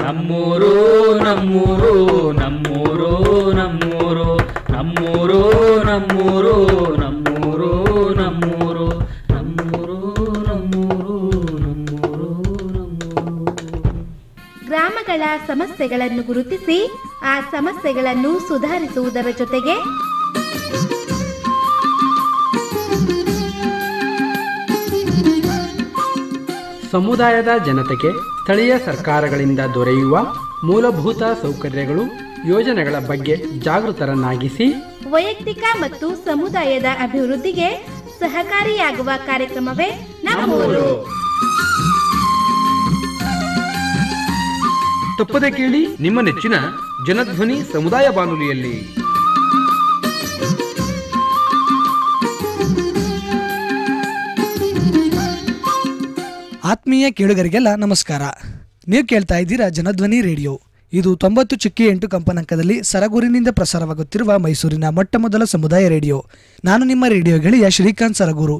ನಮ್ಮೂರು ನಮ್ಮೂರು ನಮ್ಮೂರು ನಮ್ಮೂರು ನಮ್ಮೂರು ನಮ್ಮೂರು ನಮ್ಮೂರು ನಮ್ಮೂರು ನಮ್ಮೂರು ನಮ್ಮೂರು ನಮ್ಮೂರು ಗ್ರಾಮಗಳ ಸಮಸ್ಯೆಗಳನ್ನು ಗುರುತಿಸಿ ಆ ಸಮಸ್ಯೆಗಳನ್ನು ಸುಧಾರಿಸುವುದರ ಜೊತೆಗೆ ಸಮುದಾಯದ ಜನತೆಗೆ ಸ್ಥಳೀಯ ಸರ್ಕಾರಗಳಿಂದ ದೊರೆಯುವ ಮೂಲಭೂತ ಸೌಕರ್ಯಗಳು ಯೋಜನೆಗಳ ಬಗ್ಗೆ ಜಾಗೃತರನ್ನಾಗಿಸಿ ವೈಯಕ್ತಿಕ ಮತ್ತು ಸಮುದಾಯದ ಅಭಿವೃದ್ಧಿಗೆ ಸಹಕಾರಿಯಾಗುವ ಕಾರ್ಯಕ್ರಮವೇ ನಮ್ಮೂರು ತಪ್ಪದೆ ಕೇಳಿ ನಿಮ್ಮ ನೆಚ್ಚಿನ ಜನಧ್ವನಿ ಸಮುದಾಯ ಬಾನುಲಿಯಲ್ಲಿ ಆತ್ಮೀಯ ಕೇಳುಗರಿಗೆಲ್ಲ ನಮಸ್ಕಾರ ನೀವು ಕೇಳ್ತಾ ಇದ್ದೀರಾ ಜನಧ್ವನಿ ರೇಡಿಯೋ ಇದು ತೊಂಬತ್ತು ಚುಕ್ಕಿ ಎಂಟು ಕಂಪನಂಕದಲ್ಲಿ ಸರಗೂರಿನಿಂದ ಪ್ರಸಾರವಾಗುತ್ತಿರುವ ಮೈಸೂರಿನ ಮೊಟ್ಟಮೊದಲ ಸಮುದಾಯ ರೇಡಿಯೋ ನಾನು ನಿಮ್ಮ ರೇಡಿಯೋ ಗೆಳೆಯ ಶ್ರೀಕಾಂತ್ ಸರಗೂರು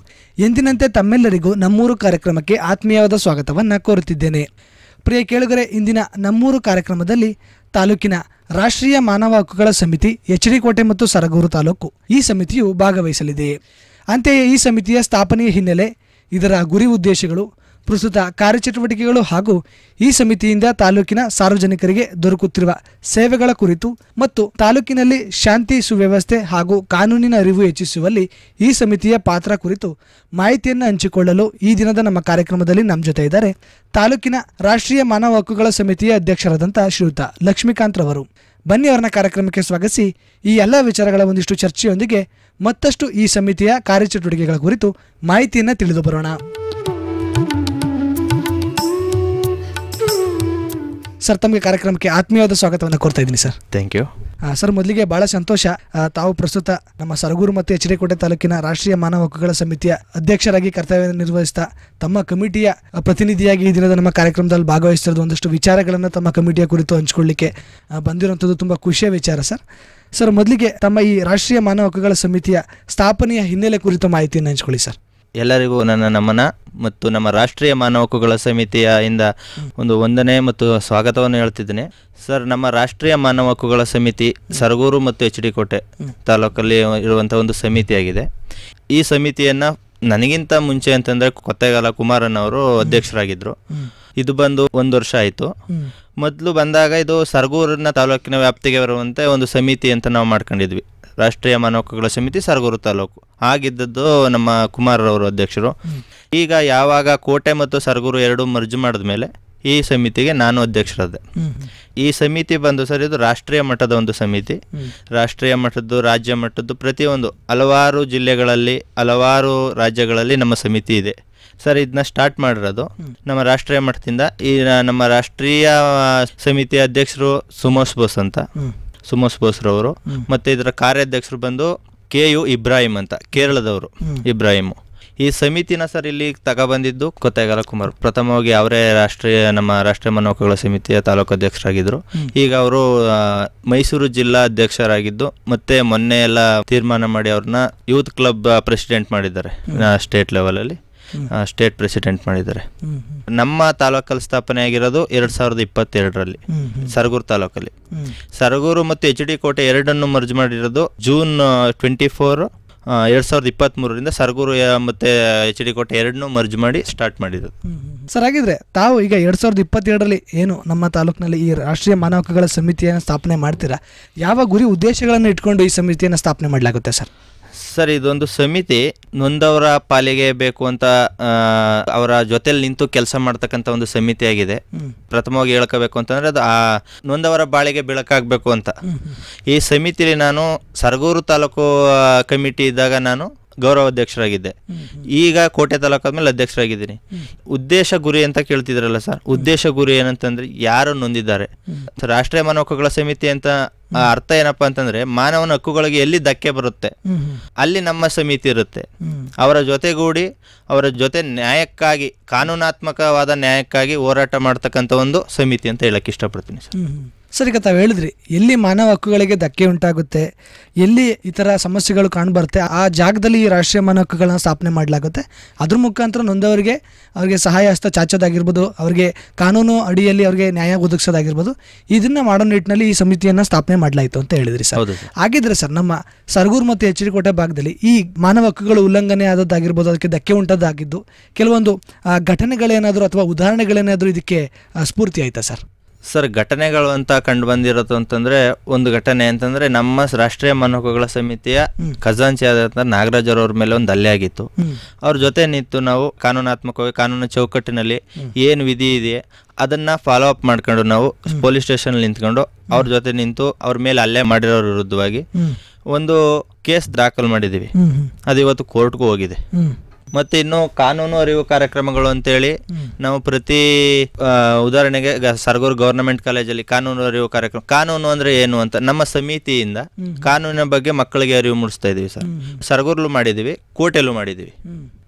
ಎಂದಿನಂತೆ ತಮ್ಮೆಲ್ಲರಿಗೂ ನಮ್ಮೂರು ಕಾರ್ಯಕ್ರಮಕ್ಕೆ ಆತ್ಮೀಯವಾದ ಸ್ವಾಗತವನ್ನು ಕೋರುತ್ತಿದ್ದೇನೆ ಪ್ರಿಯ ಕೇಳುಗರೆ ಇಂದಿನ ನಮ್ಮೂರು ಕಾರ್ಯಕ್ರಮದಲ್ಲಿ ತಾಲೂಕಿನ ರಾಷ್ಟ್ರೀಯ ಮಾನವ ಹಕ್ಕುಗಳ ಸಮಿತಿ ಕೋಟೆ ಮತ್ತು ಸರಗೂರು ತಾಲೂಕು ಈ ಸಮಿತಿಯು ಭಾಗವಹಿಸಲಿದೆ ಅಂತೆಯೇ ಈ ಸಮಿತಿಯ ಸ್ಥಾಪನೆಯ ಹಿನ್ನೆಲೆ ಇದರ ಗುರಿ ಉದ್ದೇಶಗಳು ಪ್ರಸ್ತುತ ಕಾರ್ಯಚಟುವಟಿಕೆಗಳು ಹಾಗೂ ಈ ಸಮಿತಿಯಿಂದ ತಾಲೂಕಿನ ಸಾರ್ವಜನಿಕರಿಗೆ ದೊರಕುತ್ತಿರುವ ಸೇವೆಗಳ ಕುರಿತು ಮತ್ತು ತಾಲೂಕಿನಲ್ಲಿ ಶಾಂತಿ ಸುವ್ಯವಸ್ಥೆ ಹಾಗೂ ಕಾನೂನಿನ ಅರಿವು ಹೆಚ್ಚಿಸುವಲ್ಲಿ ಈ ಸಮಿತಿಯ ಪಾತ್ರ ಕುರಿತು ಮಾಹಿತಿಯನ್ನು ಹಂಚಿಕೊಳ್ಳಲು ಈ ದಿನದ ನಮ್ಮ ಕಾರ್ಯಕ್ರಮದಲ್ಲಿ ನಮ್ಮ ಜೊತೆ ಇದ್ದಾರೆ ತಾಲೂಕಿನ ರಾಷ್ಟ್ರೀಯ ಮಾನವ ಹಕ್ಕುಗಳ ಸಮಿತಿಯ ಅಧ್ಯಕ್ಷರಾದಂಥ ಶ್ರೀಯುತ ಲಕ್ಷ್ಮೀಕಾಂತ್ ರವರು ಬನ್ನಿ ಅವರನ್ನ ಕಾರ್ಯಕ್ರಮಕ್ಕೆ ಸ್ವಾಗತಿಸಿ ಈ ಎಲ್ಲ ವಿಚಾರಗಳ ಒಂದಿಷ್ಟು ಚರ್ಚೆಯೊಂದಿಗೆ ಮತ್ತಷ್ಟು ಈ ಸಮಿತಿಯ ಕಾರ್ಯಚಟುವಟಿಕೆಗಳ ಕುರಿತು ಮಾಹಿತಿಯನ್ನು ತಿಳಿದು ಬರೋಣ ಸರ್ ತಮಗೆ ಕಾರ್ಯಕ್ರಮಕ್ಕೆ ಆತ್ಮೀಯವಾದ ಸ್ವಾಗತವನ್ನು ಕೋರ್ತಾ ಇದ್ದೀನಿ ಸರ್ ಥ್ಯಾಂಕ್ ಯು ಸರ್ ಮೊದಲಿಗೆ ಬಹಳ ಸಂತೋಷ ತಾವು ಪ್ರಸ್ತುತ ನಮ್ಮ ಸರಗೂರು ಮತ್ತು ಎಚ್ಚರಿಕೋಟೆ ತಾಲೂಕಿನ ರಾಷ್ಟ್ರೀಯ ಮಾನವ ಹಕ್ಕುಗಳ ಸಮಿತಿಯ ಅಧ್ಯಕ್ಷರಾಗಿ ಕರ್ತವ್ಯ ನಿರ್ವಹಿಸ್ತಾ ತಮ್ಮ ಕಮಿಟಿಯ ಪ್ರತಿನಿಧಿಯಾಗಿ ಈ ದಿನದ ನಮ್ಮ ಕಾರ್ಯಕ್ರಮದಲ್ಲಿ ಭಾಗವಹಿಸ್ತಿರೋದು ಒಂದಷ್ಟು ವಿಚಾರಗಳನ್ನು ತಮ್ಮ ಕಮಿಟಿಯ ಕುರಿತು ಹಂಚ್ಕೊಳ್ಳಿಕ್ಕೆ ಬಂದಿರುವಂಥದ್ದು ತುಂಬ ಖುಷಿಯ ವಿಚಾರ ಸರ್ ಸರ್ ಮೊದಲಿಗೆ ತಮ್ಮ ಈ ರಾಷ್ಟ್ರೀಯ ಮಾನವ ಹಕ್ಕುಗಳ ಸಮಿತಿಯ ಸ್ಥಾಪನೆಯ ಹಿನ್ನೆಲೆ ಕುರಿತು ಮಾಹಿತಿಯನ್ನು ಹಂಚ್ಕೊಳ್ಳಿ ಸರ್ ಎಲ್ಲರಿಗೂ ನನ್ನ ನಮನ ಮತ್ತು ನಮ್ಮ ರಾಷ್ಟ್ರೀಯ ಮಾನವ ಹಕ್ಕುಗಳ ಸಮಿತಿಯ ಇಂದ ಒಂದು ವಂದನೆ ಮತ್ತು ಸ್ವಾಗತವನ್ನು ಹೇಳ್ತಿದ್ದೇನೆ ಸರ್ ನಮ್ಮ ರಾಷ್ಟ್ರೀಯ ಮಾನವ ಹಕ್ಕುಗಳ ಸಮಿತಿ ಸರಗೂರು ಮತ್ತು ಎಚ್ ಡಿ ಕೋಟೆ ತಾಲೂಕಲ್ಲಿ ಇರುವಂಥ ಒಂದು ಸಮಿತಿಯಾಗಿದೆ ಈ ಸಮಿತಿಯನ್ನು ನನಗಿಂತ ಮುಂಚೆ ಅಂತಂದರೆ ಕೊತ್ತೆಗಾಲ ಕುಮಾರನ್ ಅವರು ಅಧ್ಯಕ್ಷರಾಗಿದ್ದರು ಇದು ಬಂದು ಒಂದು ವರ್ಷ ಆಯಿತು ಮೊದಲು ಬಂದಾಗ ಇದು ಸರಗೂರಿನ ತಾಲೂಕಿನ ವ್ಯಾಪ್ತಿಗೆ ಬರುವಂತೆ ಒಂದು ಸಮಿತಿ ಅಂತ ನಾವು ಮಾಡ್ಕೊಂಡಿದ್ವಿ ರಾಷ್ಟ್ರೀಯ ಮನೋಕಗಳ ಸಮಿತಿ ಸರಗೂರು ತಾಲೂಕು ಆಗಿದ್ದದ್ದು ನಮ್ಮ ಕುಮಾರರವರು ಅಧ್ಯಕ್ಷರು ಈಗ ಯಾವಾಗ ಕೋಟೆ ಮತ್ತು ಸರಗೂರು ಎರಡು ಮರ್ಜು ಮೇಲೆ ಈ ಸಮಿತಿಗೆ ನಾನು ಅಧ್ಯಕ್ಷರಾದೆ ಈ ಸಮಿತಿ ಬಂದು ಸರ್ ಇದು ರಾಷ್ಟ್ರೀಯ ಮಟ್ಟದ ಒಂದು ಸಮಿತಿ ರಾಷ್ಟ್ರೀಯ ಮಟ್ಟದ್ದು ರಾಜ್ಯ ಮಟ್ಟದ್ದು ಪ್ರತಿಯೊಂದು ಹಲವಾರು ಜಿಲ್ಲೆಗಳಲ್ಲಿ ಹಲವಾರು ರಾಜ್ಯಗಳಲ್ಲಿ ನಮ್ಮ ಸಮಿತಿ ಇದೆ ಸರ್ ಇದನ್ನ ಸ್ಟಾರ್ಟ್ ಮಾಡಿರೋದು ನಮ್ಮ ರಾಷ್ಟ್ರೀಯ ಮಟ್ಟದಿಂದ ಈ ನಮ್ಮ ರಾಷ್ಟ್ರೀಯ ಸಮಿತಿ ಅಧ್ಯಕ್ಷರು ಸುಮೋಸ್ ಬೋಸ್ ಅಂತ ಸುಮೋಸ್ ಬೋಸ್ರವರು ಮತ್ತು ಇದರ ಕಾರ್ಯಾಧ್ಯಕ್ಷರು ಬಂದು ಕೆ ಯು ಇಬ್ರಾಹಿಂ ಅಂತ ಕೇರಳದವರು ಇಬ್ರಾಹಿಂ ಈ ಸಮಿತಿನ ಸರ್ ಇಲ್ಲಿ ತಗೊಬಂದಿದ್ದು ಕೊತ್ತೇಗಾಲ ಕುಮಾರ್ ಪ್ರಥಮವಾಗಿ ಅವರೇ ರಾಷ್ಟ್ರೀಯ ನಮ್ಮ ರಾಷ್ಟ್ರೀಯ ಮನೋಕಗಳ ಸಮಿತಿಯ ತಾಲೂಕು ಅಧ್ಯಕ್ಷರಾಗಿದ್ದರು ಈಗ ಅವರು ಮೈಸೂರು ಜಿಲ್ಲಾ ಅಧ್ಯಕ್ಷರಾಗಿದ್ದು ಮತ್ತೆ ಮೊನ್ನೆ ಎಲ್ಲ ತೀರ್ಮಾನ ಮಾಡಿ ಅವ್ರನ್ನ ಯೂತ್ ಕ್ಲಬ್ ಪ್ರೆಸಿಡೆಂಟ್ ಮಾಡಿದ್ದಾರೆ ಸ್ಟೇಟ್ ಲೆವೆಲಲ್ಲಿ ಸ್ಟೇಟ್ ಪ್ರೆಸಿಡೆಂಟ್ ಮಾಡಿದ್ದಾರೆ ನಮ್ಮ ತಾಲೂಕಲ್ಲಿ ಸ್ಥಾಪನೆ ಆಗಿರೋದು ಎರಡ್ ಸಾವಿರದ ಇಪ್ಪತ್ತೆರಡರಲ್ಲಿ ಸರಗೂರು ತಾಲೂಕಲ್ಲಿ ಸರಗೂರು ಮತ್ತು ಎಚ್ ಡಿ ಕೋಟೆ ಎರಡನ್ನು ಮರ್ಜ್ ಮಾಡಿರೋದು ಜೂನ್ ಟ್ವೆಂಟಿ ಫೋರ್ ಎರಡ್ ಸಾವಿರದ ಮೂರರಿಂದ ಸರಗೂರು ಮತ್ತೆ ಎಚ್ ಡಿ ಕೋಟೆ ಎರಡನ್ನು ಮರ್ಜ್ ಮಾಡಿ ಸ್ಟಾರ್ಟ್ ಮಾಡಿದ್ರು ಸರ್ ಹಾಗಿದ್ರೆ ತಾವು ಈಗ ಎರಡ್ ಸಾವಿರದ ಇಪ್ಪತ್ತೆರಡರಲ್ಲಿ ಏನು ನಮ್ಮ ತಾಲೂಕಿನಲ್ಲಿ ಈ ರಾಷ್ಟ್ರೀಯ ಮಾನವ ಹಕ್ಕುಗಳ ಸಮಿತಿಯನ್ನು ಸ್ಥಾಪನೆ ಮಾಡ್ತೀರಾ ಯಾವ ಗುರಿ ಉದ್ದೇಶಗಳನ್ನು ಇಟ್ಕೊಂಡು ಈ ಸಮಿತಿಯನ್ನು ಸ್ಥಾಪನೆ ಮಾಡಲಾಗುತ್ತೆ ಸರ್ ಸರ್ ಇದೊಂದು ಸಮಿತಿ ನೊಂದವರ ಪಾಲಿಗೆ ಬೇಕು ಅಂತ ಅವರ ಜೊತೆಲಿ ನಿಂತು ಕೆಲಸ ಮಾಡ್ತಕ್ಕಂಥ ಒಂದು ಸಮಿತಿ ಆಗಿದೆ ಪ್ರಥಮವಾಗಿ ಹೇಳ್ಕೋಬೇಕು ಅಂತಂದ್ರೆ ಅದು ಆ ನೊಂದವರ ಬಾಳಿಗೆ ಬೆಳಕಾಗಬೇಕು ಅಂತ ಈ ಸಮಿತಿಲಿ ನಾನು ಸರಗೂರು ತಾಲೂಕು ಕಮಿಟಿ ಇದ್ದಾಗ ನಾನು ಗೌರವಾಧ್ಯಕ್ಷರಾಗಿದ್ದೆ ಈಗ ಕೋಟೆ ಮೇಲೆ ಅಧ್ಯಕ್ಷರಾಗಿದ್ದೀನಿ ಉದ್ದೇಶ ಗುರಿ ಅಂತ ಕೇಳ್ತಿದ್ರಲ್ಲ ಸರ್ ಉದ್ದೇಶ ಗುರಿ ಏನಂತಂದ್ರೆ ಯಾರು ನೊಂದಿದ್ದಾರೆ ರಾಷ್ಟ್ರೀಯ ಮಾನವ ಹಕ್ಕುಗಳ ಸಮಿತಿ ಅಂತ ಅರ್ಥ ಏನಪ್ಪಾ ಅಂತಂದ್ರೆ ಮಾನವನ ಹಕ್ಕುಗಳಿಗೆ ಎಲ್ಲಿ ಧಕ್ಕೆ ಬರುತ್ತೆ ಅಲ್ಲಿ ನಮ್ಮ ಸಮಿತಿ ಇರುತ್ತೆ ಅವರ ಜೊತೆಗೂಡಿ ಅವರ ಜೊತೆ ನ್ಯಾಯಕ್ಕಾಗಿ ಕಾನೂನಾತ್ಮಕವಾದ ನ್ಯಾಯಕ್ಕಾಗಿ ಹೋರಾಟ ಮಾಡ್ತಕ್ಕಂಥ ಒಂದು ಸಮಿತಿ ಅಂತ ಹೇಳಕ್ ಇಷ್ಟಪಡ್ತೀನಿ ಸರ್ ಸರ್ ಈಗ ತಾವು ಹೇಳಿದ್ರಿ ಎಲ್ಲಿ ಮಾನವ ಹಕ್ಕುಗಳಿಗೆ ಧಕ್ಕೆ ಉಂಟಾಗುತ್ತೆ ಎಲ್ಲಿ ಈ ಥರ ಸಮಸ್ಯೆಗಳು ಕಾಣ್ಬರುತ್ತೆ ಆ ಜಾಗದಲ್ಲಿ ಈ ರಾಷ್ಟ್ರೀಯ ಮಾನವ ಹಕ್ಕುಗಳನ್ನ ಸ್ಥಾಪನೆ ಮಾಡಲಾಗುತ್ತೆ ಅದ್ರ ಮುಖಾಂತರ ನೊಂದವರಿಗೆ ಅವರಿಗೆ ಸಹಾಯ ಹಸ್ತ ಚಾಚೋದಾಗಿರ್ಬೋದು ಅವರಿಗೆ ಕಾನೂನು ಅಡಿಯಲ್ಲಿ ಅವರಿಗೆ ನ್ಯಾಯ ಒದಗಿಸೋದಾಗಿರ್ಬೋದು ಇದನ್ನು ಮಾಡೋ ನಿಟ್ಟಿನಲ್ಲಿ ಈ ಸಮಿತಿಯನ್ನು ಸ್ಥಾಪನೆ ಮಾಡಲಾಯಿತು ಅಂತ ಹೇಳಿದ್ರಿ ಸರ್ ಹಾಗಿದ್ರೆ ಸರ್ ನಮ್ಮ ಸರ್ಗೂರು ಮತ್ತು ಎಚ್ ಕೋಟೆ ಭಾಗದಲ್ಲಿ ಈ ಮಾನವ ಹಕ್ಕುಗಳು ಉಲ್ಲಂಘನೆ ಆದದ್ದಾಗಿರ್ಬೋದು ಅದಕ್ಕೆ ಧಕ್ಕೆ ಉಂಟದ್ದಾಗಿದ್ದು ಕೆಲವೊಂದು ಘಟನೆಗಳೇನಾದರೂ ಅಥವಾ ಉದಾಹರಣೆಗಳೇನಾದರೂ ಇದಕ್ಕೆ ಸ್ಫೂರ್ತಿ ಆಯಿತಾ ಸರ್ ಸರ್ ಘಟನೆಗಳು ಅಂತ ಕಂಡು ಬಂದಿರೋದು ಅಂತಂದ್ರೆ ಒಂದು ಘಟನೆ ಅಂತಂದ್ರೆ ನಮ್ಮ ರಾಷ್ಟ್ರೀಯ ಮನೋಕುಗಳ ಸಮಿತಿಯ ಖಜಾಂಚಿ ಆದಂತ ನಾಗರಾಜ್ ಅವ್ರ ಮೇಲೆ ಒಂದು ಹಲ್ಲೆ ಆಗಿತ್ತು ಅವ್ರ ಜೊತೆ ನಿಂತು ನಾವು ಕಾನೂನಾತ್ಮಕವಾಗಿ ಕಾನೂನು ಚೌಕಟ್ಟಿನಲ್ಲಿ ಏನು ವಿಧಿ ಇದೆ ಅದನ್ನ ಫಾಲೋ ಅಪ್ ಮಾಡ್ಕೊಂಡು ನಾವು ಪೊಲೀಸ್ ಸ್ಟೇಷನ್ ನಿಂತ್ಕೊಂಡು ಅವ್ರ ಜೊತೆ ನಿಂತು ಅವ್ರ ಮೇಲೆ ಅಲ್ಲೆ ಮಾಡಿರೋರ ವಿರುದ್ಧವಾಗಿ ಒಂದು ಕೇಸ್ ದಾಖಲು ಮಾಡಿದ್ದೀವಿ ಅದು ಇವತ್ತು ಕೋರ್ಟ್ಗೂ ಹೋಗಿದೆ ಮತ್ತೆ ಇನ್ನು ಕಾನೂನು ಅರಿವು ಕಾರ್ಯಕ್ರಮಗಳು ಅಂತೇಳಿ ನಾವು ಪ್ರತಿ ಉದಾಹರಣೆಗೆ ಸರ್ಗೂರ್ ಗವರ್ನಮೆಂಟ್ ಕಾಲೇಜಲ್ಲಿ ಕಾನೂನು ಅರಿವು ಕಾರ್ಯಕ್ರಮ ಕಾನೂನು ಅಂದ್ರೆ ಏನು ಅಂತ ನಮ್ಮ ಸಮಿತಿಯಿಂದ ಕಾನೂನಿನ ಬಗ್ಗೆ ಮಕ್ಕಳಿಗೆ ಅರಿವು ಮೂಡಿಸ್ತಾ ಇದೀವಿ ಸರ್ ಸರ್ಗೂರ್ಲು ಮಾಡಿದೀವಿ ಕೋಟೆಲೂ ಮಾಡಿದೀವಿ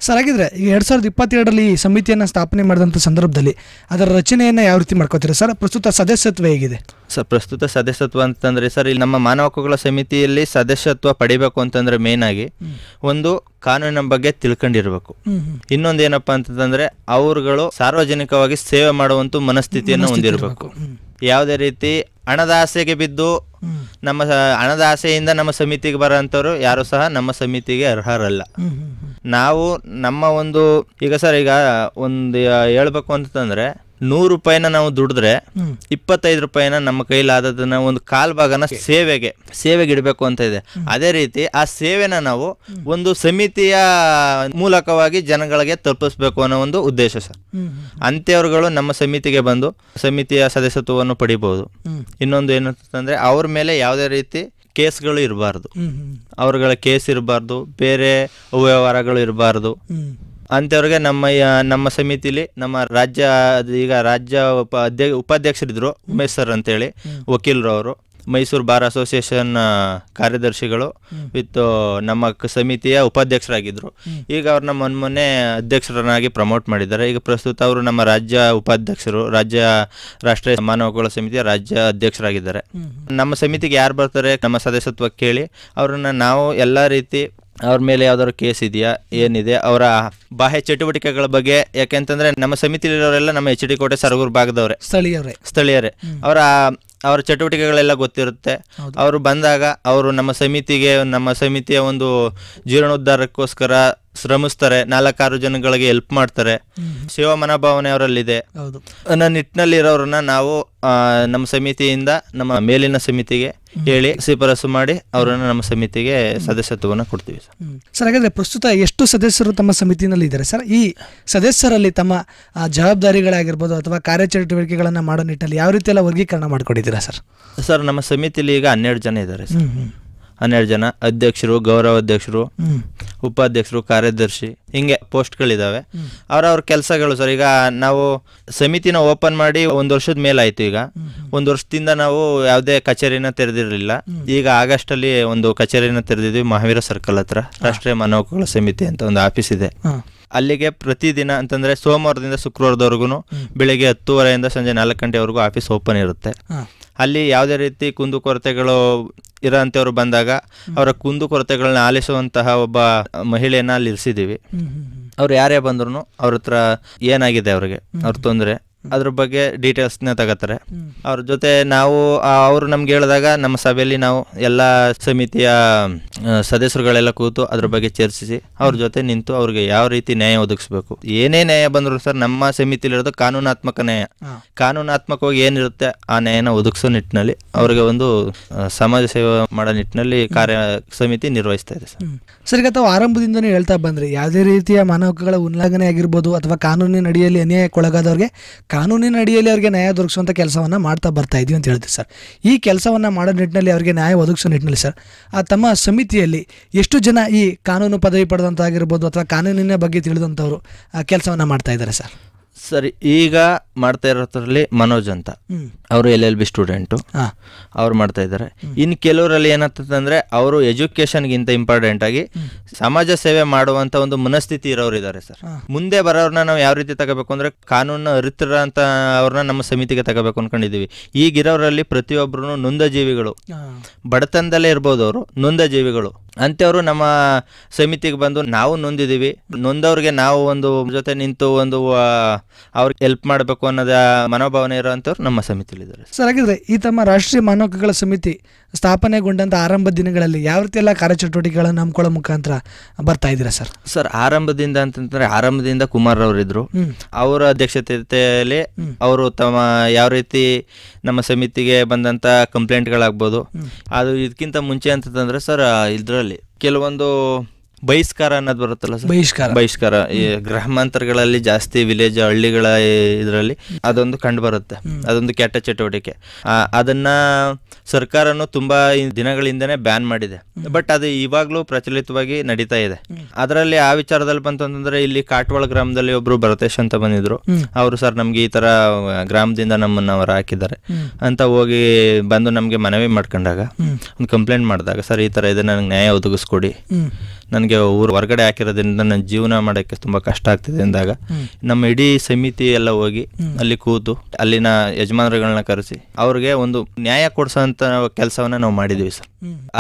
ಸರ್ ಹಾಗಿದ್ರೆ ಈಗ ಎರಡು ಸಾವಿರದ ಇಪ್ಪತ್ತೆರಡರಲ್ಲಿ ಈ ಸಮಿತಿಯನ್ನು ಸ್ಥಾಪನೆ ಮಾಡಿದಂಥ ಸಂದರ್ಭದಲ್ಲಿ ಅದರ ರಚನೆಯನ್ನು ಯಾವ ರೀತಿ ಮಾಡ್ಕೋತೀರಾ ಸರ್ ಪ್ರಸ್ತುತ ಸದಸ್ಯತ್ವ ಹೇಗಿದೆ ಸರ್ ಪ್ರಸ್ತುತ ಸದಸ್ಯತ್ವ ಅಂತಂದರೆ ಸರ್ ಇಲ್ಲಿ ನಮ್ಮ ಮಾನವ ಹಕ್ಕುಗಳ ಸಮಿತಿಯಲ್ಲಿ ಸದಸ್ಯತ್ವ ಪಡಿಬೇಕು ಅಂತಂದರೆ ಆಗಿ ಒಂದು ಕಾನೂನಿನ ಬಗ್ಗೆ ತಿಳ್ಕೊಂಡಿರ್ಬೇಕು ಇನ್ನೊಂದು ಏನಪ್ಪ ಅಂತಂದ್ರೆ ಅವರುಗಳು ಸಾರ್ವಜನಿಕವಾಗಿ ಸೇವೆ ಮಾಡುವಂತ ಮನಸ್ಥಿತಿಯನ್ನು ಹೊಂದಿರಬೇಕು ಯಾವುದೇ ರೀತಿ ಹಣದ ಆಸೆಗೆ ಬಿದ್ದು ನಮ್ಮ ಹಣದ ಆಸೆಯಿಂದ ನಮ್ಮ ಸಮಿತಿಗೆ ಬರೋಂಥವ್ರು ಯಾರು ಸಹ ನಮ್ಮ ಸಮಿತಿಗೆ ಅರ್ಹರಲ್ಲ ನಾವು ನಮ್ಮ ಒಂದು ಈಗ ಸರ್ ಈಗ ಒಂದು ಹೇಳ್ಬೇಕು ಅಂತಂದ್ರೆ ನೂರು ರೂಪಾಯಿನ ನಾವು ದುಡಿದ್ರೆ ಇಪ್ಪತ್ತೈದು ರೂಪಾಯಿನ ನಮ್ಮ ಕೈಲಾದದನ್ನ ಒಂದು ಕಾಲ್ ಭಾಗನ ಸೇವೆಗೆ ಸೇವೆಗೆ ಇಡಬೇಕು ಅಂತ ಇದೆ ಅದೇ ರೀತಿ ಆ ಸೇವೆನ ನಾವು ಒಂದು ಸಮಿತಿಯ ಮೂಲಕವಾಗಿ ಜನಗಳಿಗೆ ತಲುಪಿಸ್ಬೇಕು ಅನ್ನೋ ಒಂದು ಉದ್ದೇಶ ಸರ್ ಅಂತ್ಯವರುಗಳು ನಮ್ಮ ಸಮಿತಿಗೆ ಬಂದು ಸಮಿತಿಯ ಸದಸ್ಯತ್ವವನ್ನು ಪಡಿಬಹುದು ಇನ್ನೊಂದು ಏನಂತಂದ್ರೆ ಅವ್ರ ಮೇಲೆ ಯಾವುದೇ ರೀತಿ ಕೇಸ್ಗಳು ಇರಬಾರ್ದು ಅವ್ರಗಳ ಕೇಸ್ ಇರಬಾರ್ದು ಬೇರೆ ವ್ಯವಹಾರಗಳು ಇರಬಾರ್ದು ಅಂಥವ್ರಿಗೆ ನಮ್ಮ ನಮ್ಮ ಸಮಿತಿಲಿ ನಮ್ಮ ರಾಜ್ಯ ಈಗ ರಾಜ್ಯ ಉಪಾಧ್ಯಕ್ಷರಿದ್ರು ಉಮೇಶ್ ಸರ್ ಅಂತೇಳಿ ವಕೀಲರು ಅವರು ಮೈಸೂರು ಬಾರ್ ಅಸೋಸಿಯೇಷನ್ ಕಾರ್ಯದರ್ಶಿಗಳು ವಿತ್ ನಮ್ಮ ಸಮಿತಿಯ ಉಪಾಧ್ಯಕ್ಷರಾಗಿದ್ದರು ಈಗ ಅವ್ರನ್ನ ಮೊನ್ನೆ ಅಧ್ಯಕ್ಷರನ್ನಾಗಿ ಪ್ರಮೋಟ್ ಮಾಡಿದ್ದಾರೆ ಈಗ ಪ್ರಸ್ತುತ ಅವರು ನಮ್ಮ ರಾಜ್ಯ ಉಪಾಧ್ಯಕ್ಷರು ರಾಜ್ಯ ರಾಷ್ಟ್ರೀಯ ಮಾನವ ಹಕ್ಕುಗಳ ಸಮಿತಿಯ ರಾಜ್ಯ ಅಧ್ಯಕ್ಷರಾಗಿದ್ದಾರೆ ನಮ್ಮ ಸಮಿತಿಗೆ ಯಾರು ಬರ್ತಾರೆ ನಮ್ಮ ಸದಸ್ಯತ್ವ ಕೇಳಿ ಅವ್ರನ್ನ ನಾವು ಎಲ್ಲ ರೀತಿ ಅವ್ರ ಮೇಲೆ ಯಾವ್ದಾದ್ರು ಕೇಸ್ ಇದೆಯಾ ಏನಿದೆ ಅವರ ಬಾಹ್ಯ ಚಟುವಟಿಕೆಗಳ ಬಗ್ಗೆ ಯಾಕೆಂತಂದ್ರೆ ನಮ್ಮ ಸಮಿತಿಲಿರೋರೆಲ್ಲ ನಮ್ಮ ಎಚ್ ಡಿ ಕೋಟೆ ಸರಗೂರು ಭಾಗದವರೇ ಸ್ಥಳೀಯರೇ ಸ್ಥಳೀಯರೇ ಅವರ ಅವರ ಚಟುವಟಿಕೆಗಳೆಲ್ಲ ಗೊತ್ತಿರುತ್ತೆ ಅವರು ಬಂದಾಗ ಅವರು ನಮ್ಮ ಸಮಿತಿಗೆ ನಮ್ಮ ಸಮಿತಿಯ ಒಂದು ಜೀರ್ಣೋದ್ಧಾರಕ್ಕೋಸ್ಕರ ಶ್ರಮಿಸ್ತಾರೆ ನಾಲ್ಕಾರು ಜನಗಳಿಗೆ ಹೆಲ್ಪ್ ಮಾಡ್ತಾರೆ ಸೇವಾ ಮನೋಭಾವನೆ ಅವರಲ್ಲಿದೆ ಅನ್ನೋ ನಿಟ್ಟಿನಲ್ಲಿ ಇರೋರನ್ನ ನಾವು ನಮ್ಮ ಸಮಿತಿಯಿಂದ ನಮ್ಮ ಮೇಲಿನ ಸಮಿತಿಗೆ ಹೇಳಿ ಶಿಫಾರಸು ಮಾಡಿ ಅವರನ್ನ ನಮ್ಮ ಸಮಿತಿಗೆ ಸದಸ್ಯತ್ವವನ್ನು ಕೊಡ್ತೀವಿ ಸರ್ ಸರ್ ಹಾಗಾದ್ರೆ ಪ್ರಸ್ತುತ ಎಷ್ಟು ಸದಸ್ಯರು ತಮ್ಮ ಸಮಿತಿನಲ್ಲಿ ಇದ್ದಾರೆ ಸರ್ ಈ ಸದಸ್ಯರಲ್ಲಿ ತಮ್ಮ ಜವಾಬ್ದಾರಿಗಳಾಗಿರ್ಬೋದು ಅಥವಾ ಕಾರ್ಯಚಟುವಟಿಕೆಗಳನ್ನ ಮಾಡೋ ನಿಟ್ಟಿನಲ್ಲಿ ಯಾವ ರೀತಿ ವರ್ಗೀಕರಣ ಮಾಡ್ಕೊಂಡಿದ್ದೀರಾ ಸರ್ ಸರ್ ನಮ್ಮ ಸಮಿತಿಯಲ್ಲಿ ಈಗ ಹನ್ನೆರಡು ಜನ ಇದ್ದಾರೆ ಸರ್ ಹನ್ನೆರಡು ಜನ ಅಧ್ಯಕ್ಷರು ಗೌರವಾಧ್ಯಕ್ಷರು ಉಪಾಧ್ಯಕ್ಷರು ಕಾರ್ಯದರ್ಶಿ ಹಿಂಗೆ ಪೋಸ್ಟ್ಗಳಿದ್ದಾವೆ ಅವರವ್ರ ಕೆಲಸಗಳು ಸರ್ ಈಗ ನಾವು ಸಮಿತಿನ ಓಪನ್ ಮಾಡಿ ಒಂದು ವರ್ಷದ ಮೇಲಾಯಿತು ಈಗ ಒಂದು ವರ್ಷದಿಂದ ನಾವು ಯಾವುದೇ ಕಚೇರಿನ ತೆರೆದಿರಲಿಲ್ಲ ಈಗ ಆಗಸ್ಟಲ್ಲಿ ಒಂದು ಕಚೇರಿನ ತೆರೆದಿದ್ವಿ ಮಹಾವೀರ ಸರ್ಕಲ್ ಹತ್ರ ರಾಷ್ಟ್ರೀಯ ಮಾನವ ಸಮಿತಿ ಅಂತ ಒಂದು ಆಫೀಸ್ ಇದೆ ಅಲ್ಲಿಗೆ ಪ್ರತಿದಿನ ಅಂತಂದ್ರೆ ಸೋಮವಾರದಿಂದ ಶುಕ್ರವಾರದವರೆಗೂ ಬೆಳಿಗ್ಗೆ ಹತ್ತುವರೆಯಿಂದ ಸಂಜೆ ನಾಲ್ಕು ಗಂಟೆವರೆಗೂ ಆಫೀಸ್ ಓಪನ್ ಇರುತ್ತೆ ಅಲ್ಲಿ ಯಾವುದೇ ರೀತಿ ಕೊರತೆಗಳು ಇರೋಂಥವ್ರು ಬಂದಾಗ ಅವರ ಕುಂದುಕೊರತೆಗಳನ್ನ ಆಲಿಸುವಂತಹ ಒಬ್ಬ ಮಹಿಳೆಯನ್ನ ಅಲ್ಲಿ ಇರಿಸಿದ್ದೀವಿ ಅವ್ರು ಯಾರೇ ಬಂದ್ರು ಅವ್ರ ಹತ್ರ ಏನಾಗಿದೆ ಅವ್ರಿಗೆ ಅವ್ರ ತೊಂದರೆ ಅದ್ರ ಬಗ್ಗೆ ಡೀಟೇಲ್ಸ್ನ ತಗೋತಾರೆ ಅವ್ರ ಜೊತೆ ನಾವು ಅವರು ನಮ್ಗೆ ಹೇಳಿದಾಗ ನಮ್ಮ ಸಭೆಯಲ್ಲಿ ನಾವು ಎಲ್ಲಾ ಸಮಿತಿಯ ಸದಸ್ಯರುಗಳೆಲ್ಲ ಕೂತು ಅದ್ರ ಬಗ್ಗೆ ಚರ್ಚಿಸಿ ಅವ್ರ ಜೊತೆ ನಿಂತು ಅವ್ರಿಗೆ ಯಾವ ರೀತಿ ನ್ಯಾಯ ಒದಗಿಸ್ಬೇಕು ಏನೇ ನ್ಯಾಯ ಬಂದ್ರು ಸರ್ ನಮ್ಮ ಸಮಿತಿಲಿರೋದು ಕಾನೂನಾತ್ಮಕ ನ್ಯಾಯ ಕಾನೂನಾತ್ಮಕವಾಗಿ ಏನಿರುತ್ತೆ ಆ ನ್ಯಾಯನ ಒದಗಿಸೋ ನಿಟ್ಟಿನಲ್ಲಿ ಅವ್ರಿಗೆ ಒಂದು ಸಮಾಜ ಸೇವೆ ಮಾಡೋ ನಿಟ್ಟಿನಲ್ಲಿ ಕಾರ್ಯ ಸಮಿತಿ ನಿರ್ವಹಿಸ್ತಾ ಇದೆ ಸರ್ ಸರ್ ತಾವು ಆರಂಭದಿಂದನೇ ಹೇಳ್ತಾ ಬಂದ್ರೆ ಯಾವುದೇ ರೀತಿಯ ಮಾನವ ಉಲ್ಲಂಘನೆ ಆಗಿರ್ಬೋದು ಅಥವಾ ಕಾನೂನಿನ ಅಡಿಯಲ್ಲಿ ಅನ್ಯಾಯಕ್ಕೊಳಗಾದವ್ರಿಗೆ ಕಾನೂನಿನ ಅಡಿಯಲ್ಲಿ ಅವರಿಗೆ ನ್ಯಾಯ ದೊರಕಿಸುವಂಥ ಕೆಲಸವನ್ನು ಮಾಡ್ತಾ ಬರ್ತಾ ಇದೀವಿ ಅಂತ ಹೇಳ್ತೀವಿ ಸರ್ ಈ ಕೆಲಸವನ್ನು ಮಾಡೋ ನಿಟ್ಟಿನಲ್ಲಿ ಅವರಿಗೆ ನ್ಯಾಯ ಒದಗಿಸೋ ನಿಟ್ಟಿನಲ್ಲಿ ಸರ್ ಆ ತಮ್ಮ ಸಮಿತಿಯಲ್ಲಿ ಎಷ್ಟು ಜನ ಈ ಕಾನೂನು ಪದವಿ ಪಡೆದಂಥ ಆಗಿರ್ಬೋದು ಅಥವಾ ಕಾನೂನಿನ ಬಗ್ಗೆ ತಿಳಿದಂಥವರು ಕೆಲಸವನ್ನು ಮಾಡ್ತಾ ಇದ್ದಾರೆ ಸರ್ ಸರಿ ಈಗ ಮಾಡ್ತಾ ಇರೋದ್ರಲ್ಲಿ ಮನೋಜ್ ಅಂತ ಅವರು ಎಲ್ ಎಲ್ ಬಿ ಸ್ಟೂಡೆಂಟು ಅವ್ರು ಮಾಡ್ತಾ ಇದ್ದಾರೆ ಇನ್ನು ಕೆಲವರಲ್ಲಿ ಏನಾಗ್ತದಂದ್ರೆ ಅವರು ಎಜುಕೇಷನ್ಗಿಂತ ಇಂಪಾರ್ಟೆಂಟ್ ಆಗಿ ಸಮಾಜ ಸೇವೆ ಮಾಡುವಂತ ಒಂದು ಮನಸ್ಥಿತಿ ಇರೋರು ಇದ್ದಾರೆ ಸರ್ ಮುಂದೆ ಬರೋರನ್ನ ನಾವು ಯಾವ ರೀತಿ ತಗೋಬೇಕು ಅಂದ್ರೆ ಕಾನೂನು ಅರಿತರ ಅಂತ ಅವ್ರನ್ನ ನಮ್ಮ ಸಮಿತಿಗೆ ತಗೋಬೇಕು ಅಂದ್ಕೊಂಡಿದ್ದೀವಿ ಈಗಿರೋರಲ್ಲಿ ಪ್ರತಿಯೊಬ್ಬರು ನೊಂದ ಜೀವಿಗಳು ಬಡತನದಲ್ಲೇ ಇರ್ಬೋದು ಅವರು ನೊಂದ ಜೀವಿಗಳು ಅವರು ನಮ್ಮ ಸಮಿತಿಗೆ ಬಂದು ನಾವು ನೊಂದಿದ್ದೀವಿ ನೊಂದವ್ರಿಗೆ ನಾವು ಒಂದು ಜೊತೆ ನಿಂತು ಒಂದು ಅವ್ರಿಗೆ ಹೆಲ್ಪ್ ಮಾಡಬೇಕು ಅನ್ನೋದ ಮನೋಭಾವನೆ ಇರುವಂಥವ್ರು ನಮ್ಮ ಸಮಿತಿಯಲ್ಲಿದ್ದಾರೆ ಸರ್ ಹಾಗಿದ್ರೆ ಈ ತಮ್ಮ ರಾಷ್ಟ್ರೀಯ ಮಾನವಗಳ ಸಮಿತಿ ಸ್ಥಾಪನೆಗೊಂಡಂಥ ಆರಂಭ ದಿನಗಳಲ್ಲಿ ಯಾವ ರೀತಿ ಎಲ್ಲ ಕಾರ್ಯಚಟುವಟಿಕೆಗಳನ್ನು ನಂಬ್ಕೊಳ್ಳೋ ಮುಖಾಂತರ ಬರ್ತಾ ಇದ್ದೀರಾ ಸರ್ ಸರ್ ಆರಂಭದಿಂದ ಅಂತಂದ್ರೆ ಆರಂಭದಿಂದ ಕುಮಾರ್ ಅವರಿದ್ರು ಅವರ ಅಧ್ಯಕ್ಷತೆಯಲ್ಲಿ ಅವರು ತಮ್ಮ ಯಾವ ರೀತಿ ನಮ್ಮ ಸಮಿತಿಗೆ ಬಂದಂಥ ಕಂಪ್ಲೇಂಟ್ಗಳಾಗ್ಬೋದು ಅದು ಇದಕ್ಕಿಂತ ಮುಂಚೆ ಅಂತಂದ್ರೆ ಸರ್ ಇದರಲ್ಲಿ ಕೆಲವೊಂದು ಬಹಿಷ್ಕಾರ ಅನ್ನೋದು ಬರುತ್ತಲ್ಲ ಸರ್ ಬಹಿಷ್ಕಾರ ಬಹಿಷ್ಕಾರ ಈ ಗ್ರಾಮಾಂತರಗಳಲ್ಲಿ ಜಾಸ್ತಿ ವಿಲೇಜ್ ಹಳ್ಳಿಗಳ ಇದರಲ್ಲಿ ಅದೊಂದು ಕಂಡು ಬರುತ್ತೆ ಅದೊಂದು ಕೆಟ್ಟ ಚಟುವಟಿಕೆ ಅದನ್ನ ಸರ್ಕಾರನು ತುಂಬಾ ದಿನಗಳಿಂದನೇ ಬ್ಯಾನ್ ಮಾಡಿದೆ ಬಟ್ ಅದು ಇವಾಗ್ಲೂ ಪ್ರಚಲಿತವಾಗಿ ನಡೀತಾ ಇದೆ ಅದರಲ್ಲಿ ಆ ವಿಚಾರದಲ್ಲಿ ಬಂತಂದ್ರೆ ಇಲ್ಲಿ ಕಾಟ್ವಾಳ ಗ್ರಾಮದಲ್ಲಿ ಒಬ್ರು ಭರತೇಶ್ ಅಂತ ಬಂದಿದ್ರು ಅವರು ಸರ್ ನಮ್ಗೆ ಈ ತರ ಗ್ರಾಮದಿಂದ ನಮ್ಮನ್ನ ಅವರು ಹಾಕಿದ್ದಾರೆ ಅಂತ ಹೋಗಿ ಬಂದು ನಮ್ಗೆ ಮನವಿ ಮಾಡ್ಕೊಂಡಾಗ ಒಂದು ಕಂಪ್ಲೇಂಟ್ ಮಾಡಿದಾಗ ಸರ್ ಈ ತರ ಇದೆ ನನಗೆ ನ್ಯಾಯ ಒದಗಿಸ್ಕೊಡಿ ನನಗೆ ನನಗೆ ಊರು ಹೊರಗಡೆ ಹಾಕಿರೋದ್ರಿಂದ ನನ್ನ ಜೀವನ ಮಾಡೋಕ್ಕೆ ತುಂಬ ಕಷ್ಟ ಆಗ್ತಿದೆ ಅಂದಾಗ ನಮ್ಮ ಇಡೀ ಸಮಿತಿ ಎಲ್ಲ ಹೋಗಿ ಅಲ್ಲಿ ಕೂತು ಅಲ್ಲಿನ ಯಜಮಾನರುಗಳನ್ನ ಕರೆಸಿ ಅವ್ರಿಗೆ ಒಂದು ನ್ಯಾಯ ಕೊಡ್ಸೋಂಥ ಕೆಲಸವನ್ನ ನಾವು ಮಾಡಿದ್ವಿ ಸರ್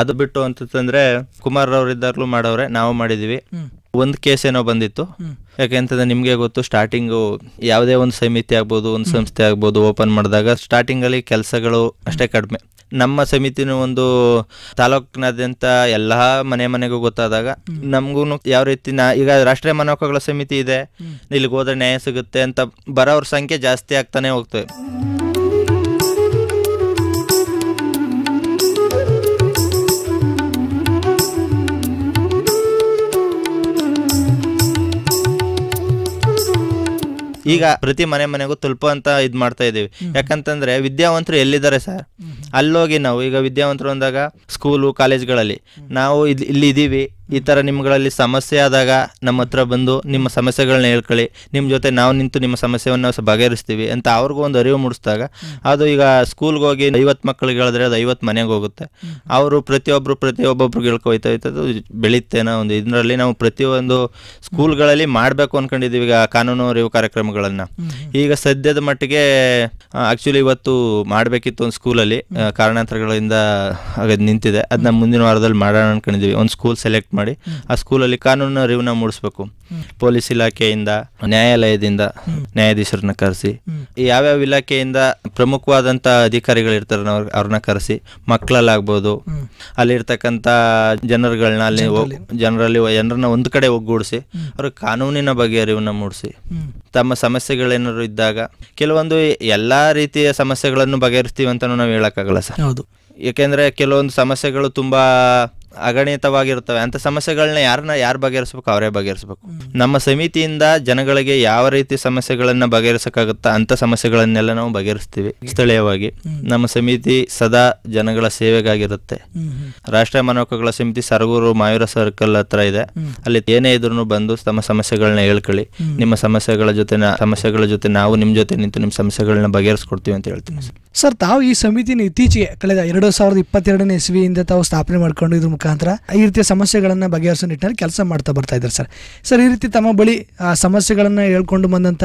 ಅದು ಬಿಟ್ಟು ಅಂತಂದ್ರೆ ಕುಮಾರ್ ಇದ್ದಾಗ್ಲೂ ಮಾಡೋರೆ ನಾವು ಮಾಡಿದ್ವಿ ಒಂದು ಕೇಸ್ ಏನೋ ಬಂದಿತ್ತು ಯಾಕೆಂತಂದ್ರೆ ನಿಮಗೆ ಗೊತ್ತು ಸ್ಟಾರ್ಟಿಂಗು ಯಾವುದೇ ಒಂದು ಸಮಿತಿ ಆಗ್ಬೋದು ಒಂದು ಸಂಸ್ಥೆ ಆಗ್ಬೋದು ಓಪನ್ ಮಾಡಿದಾಗ ಸ್ಟಾರ್ಟಿಂಗ್ ಅಲ್ಲಿ ಕೆಲಸಗಳು ಅಷ್ಟೇ ಕಡಿಮೆ ನಮ್ಮ ಸಮಿತಿನ ಒಂದು ತಾಲೂಕಿನಾದ್ಯಂತ ಎಲ್ಲ ಮನೆ ಮನೆಗೂ ಗೊತ್ತಾದಾಗ ನಮಗೂ ಯಾವ ರೀತಿ ನಾ ಈಗ ರಾಷ್ಟ್ರೀಯ ಮನೋಕಗಳ ಸಮಿತಿ ಇದೆ ಇಲ್ಲಿಗೆ ಹೋದ್ರೆ ನ್ಯಾಯ ಸಿಗುತ್ತೆ ಅಂತ ಬರೋರ ಸಂಖ್ಯೆ ಜಾಸ್ತಿ ಆಗ್ತಾನೆ ಹೋಗ್ತೇವೆ ಈಗ ಪ್ರತಿ ಮನೆ ಮನೆಗೂ ತುಲ್ಪ ಅಂತ ಇದು ಮಾಡ್ತಾ ಇದ್ದೀವಿ ಯಾಕಂತಂದ್ರೆ ವಿದ್ಯಾವಂತರು ಎಲ್ಲಿದ್ದಾರೆ ಸರ್ ಅಲ್ಲೋಗಿ ನಾವು ಈಗ ವಿದ್ಯಾವಂತರು ಅಂದಾಗ ಸ್ಕೂಲು ಕಾಲೇಜ್ಗಳಲ್ಲಿ ನಾವು ಇಲ್ಲಿ ಇದ್ದೀವಿ ಈ ಥರ ನಿಮ್ಗಳಲ್ಲಿ ಸಮಸ್ಯೆ ಆದಾಗ ನಮ್ಮ ಹತ್ರ ಬಂದು ನಿಮ್ಮ ಸಮಸ್ಯೆಗಳನ್ನ ಹೇಳ್ಕೊಳ್ಳಿ ನಿಮ್ಮ ಜೊತೆ ನಾವು ನಿಂತು ನಿಮ್ಮ ಸಮಸ್ಯೆಯನ್ನು ನಾವು ಬಗೆಹರಿಸ್ತೀವಿ ಅಂತ ಅವ್ರಿಗೂ ಒಂದು ಅರಿವು ಮೂಡಿಸಿದಾಗ ಅದು ಈಗ ಸ್ಕೂಲ್ಗೆ ಹೋಗಿ ಐವತ್ತು ಮಕ್ಕಳಿಗೆ ಹೇಳಿದ್ರೆ ಅದು ಐವತ್ತು ಮನೆಗೆ ಹೋಗುತ್ತೆ ಅವರು ಪ್ರತಿಯೊಬ್ಬರು ಪ್ರತಿಯೊಬ್ಬೊಬ್ರಿಗೆ ಹೇಳ್ಕೊಯ್ತಾ ಅದು ಬೆಳೀತೆ ಒಂದು ಇದರಲ್ಲಿ ನಾವು ಪ್ರತಿಯೊಂದು ಸ್ಕೂಲ್ಗಳಲ್ಲಿ ಮಾಡಬೇಕು ಅಂದ್ಕೊಂಡಿದ್ದೀವಿ ಈಗ ಕಾನೂನು ಅರಿವು ಕಾರ್ಯಕ್ರಮಗಳನ್ನು ಈಗ ಸದ್ಯದ ಮಟ್ಟಿಗೆ ಆ್ಯಕ್ಚುಲಿ ಇವತ್ತು ಮಾಡಬೇಕಿತ್ತು ಒಂದು ಸ್ಕೂಲಲ್ಲಿ ಕಾರಣಾಂತರಗಳಿಂದ ನಿಂತಿದೆ ಅದನ್ನ ಮುಂದಿನ ವಾರದಲ್ಲಿ ಮಾಡೋಣ ಅಂದ್ಕೊಂಡಿದ್ದೀವಿ ಒಂದು ಸ್ಕೂಲ್ ಸೆಲೆಕ್ಟ್ ಮಾಡಿ ಆ ಸ್ಕೂಲಲ್ಲಿ ಕಾನೂನಿನ ಅರಿವನ್ನ ಮೂಡಿಸ್ಬೇಕು ಪೊಲೀಸ್ ಇಲಾಖೆಯಿಂದ ನ್ಯಾಯಾಲಯದಿಂದ ನ್ಯಾಯಾಧೀಶರನ್ನ ಕರೆಸಿ ಯಾವ್ಯಾವ ಇಲಾಖೆಯಿಂದ ಅಧಿಕಾರಿಗಳು ಇರ್ತಾರ ಅವ್ರನ್ನ ಕರೆಸಿ ಮಕ್ಕಳಲ್ಲಾಗ್ಬೋದು ಅಲ್ಲಿರ್ತಕ್ಕಂಥ ಜನರುಗಳನ್ನ ಅಲ್ಲಿ ಜನರಲ್ಲಿ ಜನರನ್ನ ಒಂದು ಕಡೆ ಒಗ್ಗೂಡಿಸಿ ಅವ್ರ ಕಾನೂನಿನ ಬಗ್ಗೆ ಅರಿವನ್ನ ಮೂಡಿಸಿ ತಮ್ಮ ಸಮಸ್ಯೆಗಳೇನಾದ್ರು ಇದ್ದಾಗ ಕೆಲವೊಂದು ಎಲ್ಲಾ ರೀತಿಯ ಸಮಸ್ಯೆಗಳನ್ನು ಬಗೆಹರಿಸ್ತೀವಿ ಅಂತ ನಾವು ಹೇಳಕ್ಕಾಗಲ್ಲ ಸರ್ ಹೌದು ಯಾಕೆಂದ್ರೆ ಕೆಲವೊಂದು ಸಮಸ್ಯೆಗಳು ತುಂಬಾ ಅಗಣಿತವಾಗಿರ್ತವೆ ಅಂತ ಸಮಸ್ಯೆಗಳನ್ನ ಯಾರನ್ನ ಯಾರು ಬಗೆಹರಿಸಬೇಕು ಅವರೇ ಬಗೆಹರಿಸಬೇಕು ನಮ್ಮ ಸಮಿತಿಯಿಂದ ಜನಗಳಿಗೆ ಯಾವ ರೀತಿ ಸಮಸ್ಯೆಗಳನ್ನ ಬಗೆಹರಿಸೋಕ್ಕಾಗುತ್ತಾ ಅಂತ ಸಮಸ್ಯೆಗಳನ್ನೆಲ್ಲ ನಾವು ಬಗೆಹರಿಸ್ತೀವಿ ಸ್ಥಳೀಯವಾಗಿ ನಮ್ಮ ಸಮಿತಿ ಸದಾ ಜನಗಳ ಸೇವೆಗಾಗಿರುತ್ತೆ ರಾಷ್ಟ್ರೀಯ ಮನೋಕಗಳ ಸಮಿತಿ ಸರಗೂರು ಮಾಯೂರ ಸರ್ಕಲ್ ಹತ್ರ ಇದೆ ಅಲ್ಲಿ ಏನೇ ಇದ್ರೂ ಬಂದು ತಮ್ಮ ಸಮಸ್ಯೆಗಳನ್ನ ಹೇಳ್ಕೊಳ್ಳಿ ನಿಮ್ಮ ಸಮಸ್ಯೆಗಳ ಜೊತೆ ಸಮಸ್ಯೆಗಳ ಜೊತೆ ನಾವು ನಿಮ್ಮ ಜೊತೆ ನಿಂತು ನಿಮ್ಮ ಸಮಸ್ಯೆಗಳನ್ನ ಬಗೆಹರಿಸ್ಕೊಡ್ತೀವಿ ಅಂತ ಹೇಳ್ತೀನಿ ಸರ್ ತಾವು ಈ ಸಮಿತಿನ ಇತ್ತೀಚೆಗೆ ಕಳೆದ ಎರಡು ಸಾವಿರದ ಇಪ್ಪತ್ತೆರಡನೇ ಇಸ್ವಿಯಿಂದ ತಾವು ಸ್ಥಾಪನೆ ಮಾಡ್ಕೊಂಡು ಮುಖಾಂತರ ಈ ರೀತಿಯ ಸಮಸ್ಯೆಗಳನ್ನು ಬಗೆಹರಿಸೋ ನಿಟ್ಟಿನಲ್ಲಿ ಕೆಲಸ ಮಾಡ್ತಾ ಬರ್ತಾ ಇದ್ದಾರೆ ಸರ್ ಸರ್ ಈ ರೀತಿ ತಮ್ಮ ಬಳಿ ಸಮಸ್ಯೆಗಳನ್ನು ಹೇಳ್ಕೊಂಡು ಬಂದಂಥ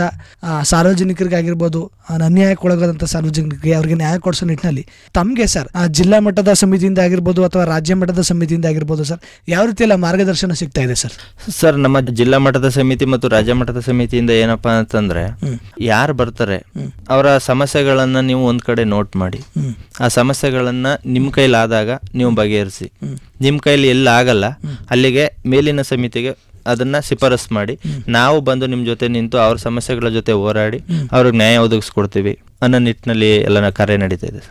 ಸಾರ್ವಜನಿಕರಿಗಾಗಿರ್ಬೋದು ಅನ್ಯಾಯಕ್ಕೊಳಗಾದಂಥ ಸಾರ್ವಜನಿಕರಿಗೆ ಅವರಿಗೆ ನ್ಯಾಯ ಕೊಡಿಸೋ ನಿಟ್ಟಿನಲ್ಲಿ ತಮಗೆ ಸರ್ ಜಿಲ್ಲಾ ಮಟ್ಟದ ಸಮಿತಿಯಿಂದ ಆಗಿರ್ಬೋದು ಅಥವಾ ರಾಜ್ಯ ಮಟ್ಟದ ಸಮಿತಿಯಿಂದ ಆಗಿರ್ಬೋದು ಸರ್ ಯಾವ ರೀತಿಯೆಲ್ಲ ಮಾರ್ಗದರ್ಶನ ಸಿಗ್ತಾ ಇದೆ ಸರ್ ಸರ್ ನಮ್ಮ ಜಿಲ್ಲಾ ಮಟ್ಟದ ಸಮಿತಿ ಮತ್ತು ರಾಜ್ಯ ಮಟ್ಟದ ಸಮಿತಿಯಿಂದ ಏನಪ್ಪಾ ಅಂತಂದ್ರೆ ಯಾರು ಬರ್ತಾರೆ ಅವರ ಸಮಸ್ಯೆಗಳನ್ನ ನೀವು ಒಂದ್ ಕಡೆ ನೋಟ್ ಮಾಡಿ ಆ ಸಮಸ್ಯೆಗಳನ್ನ ನಿಮ್ ಕೈಲಾದಾಗ ನೀವು ಬಗೆಹರಿಸಿ ನಿಮ್ಮ ಕೈಯಲ್ಲಿ ಎಲ್ಲ ಆಗಲ್ಲ ಅಲ್ಲಿಗೆ ಮೇಲಿನ ಸಮಿತಿಗೆ ಅದನ್ನ ಶಿಫಾರಸ್ ಮಾಡಿ ನಾವು ಬಂದು ನಿಮ್ಮ ಜೊತೆ ನಿಂತು ಅವ್ರ ಸಮಸ್ಯೆಗಳ ಜೊತೆ ಹೋರಾಡಿ ಅವ್ರಿಗೆ ನ್ಯಾಯ ಒದಗಿಸ್ಕೊಡ್ತೀವಿ ಅನ್ನೋ ನಿಟ್ಟಿನಲ್ಲಿ ಎಲ್ಲ ಕಾರ್ಯ ನಡೀತಾ ಇದೆ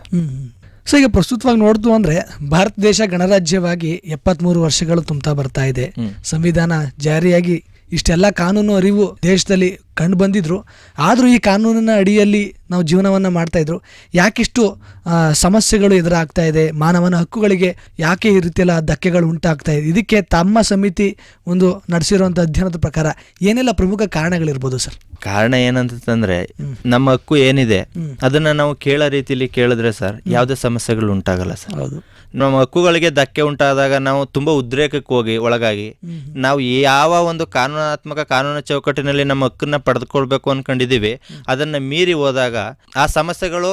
ಸೊ ಈಗ ಪ್ರಸ್ತುತವಾಗಿ ನೋಡ್ತು ಅಂದ್ರೆ ಭಾರತ ದೇಶ ಗಣರಾಜ್ಯವಾಗಿ ಎಪ್ಪತ್ಮೂರು ವರ್ಷಗಳು ತುಂಬ್ತಾ ಬರ್ತಾ ಇದೆ ಸಂವಿಧಾನ ಜಾರಿಯಾಗಿ ಇಷ್ಟೆಲ್ಲ ಕಾನೂನು ಅರಿವು ದೇಶದಲ್ಲಿ ಕಂಡು ಬಂದಿದ್ರು ಆದರೂ ಈ ಕಾನೂನಿನ ಅಡಿಯಲ್ಲಿ ನಾವು ಜೀವನವನ್ನು ಮಾಡ್ತಾಯಿದ್ರು ಯಾಕಿಷ್ಟು ಸಮಸ್ಯೆಗಳು ಎದುರಾಗ್ತಾ ಇದೆ ಮಾನವನ ಹಕ್ಕುಗಳಿಗೆ ಯಾಕೆ ಈ ರೀತಿಯೆಲ್ಲ ಧಕ್ಕೆಗಳು ಉಂಟಾಗ್ತಾ ಇದೆ ಇದಕ್ಕೆ ತಮ್ಮ ಸಮಿತಿ ಒಂದು ನಡೆಸಿರುವಂಥ ಅಧ್ಯಯನದ ಪ್ರಕಾರ ಏನೆಲ್ಲ ಪ್ರಮುಖ ಕಾರಣಗಳಿರ್ಬೋದು ಸರ್ ಕಾರಣ ಏನಂತಂದ್ರೆ ನಮ್ಮ ಹಕ್ಕು ಏನಿದೆ ಅದನ್ನ ನಾವು ಕೇಳೋ ರೀತಿಯಲ್ಲಿ ಕೇಳಿದ್ರೆ ಸರ್ ಯಾವುದೇ ಸಮಸ್ಯೆಗಳು ಉಂಟಾಗಲ್ಲ ಸರ್ ಹೌದು ನಮ್ಮ ಹಕ್ಕುಗಳಿಗೆ ಧಕ್ಕೆ ಉಂಟಾದಾಗ ನಾವು ತುಂಬಾ ಉದ್ರೇಕಕ್ಕೆ ಹೋಗಿ ಒಳಗಾಗಿ ನಾವು ಯಾವ ಒಂದು ಕಾನೂನಾತ್ಮಕ ಕಾನೂನು ಚೌಕಟ್ಟಿನಲ್ಲಿ ನಮ್ಮ ಹಕ್ಕನ್ನ ಪಡೆದುಕೊಳ್ಬೇಕು ಅಂದ್ಕೊಂಡಿದ್ದೀವಿ ಅದನ್ನು ಮೀರಿ ಹೋದಾಗ ಆ ಸಮಸ್ಯೆಗಳು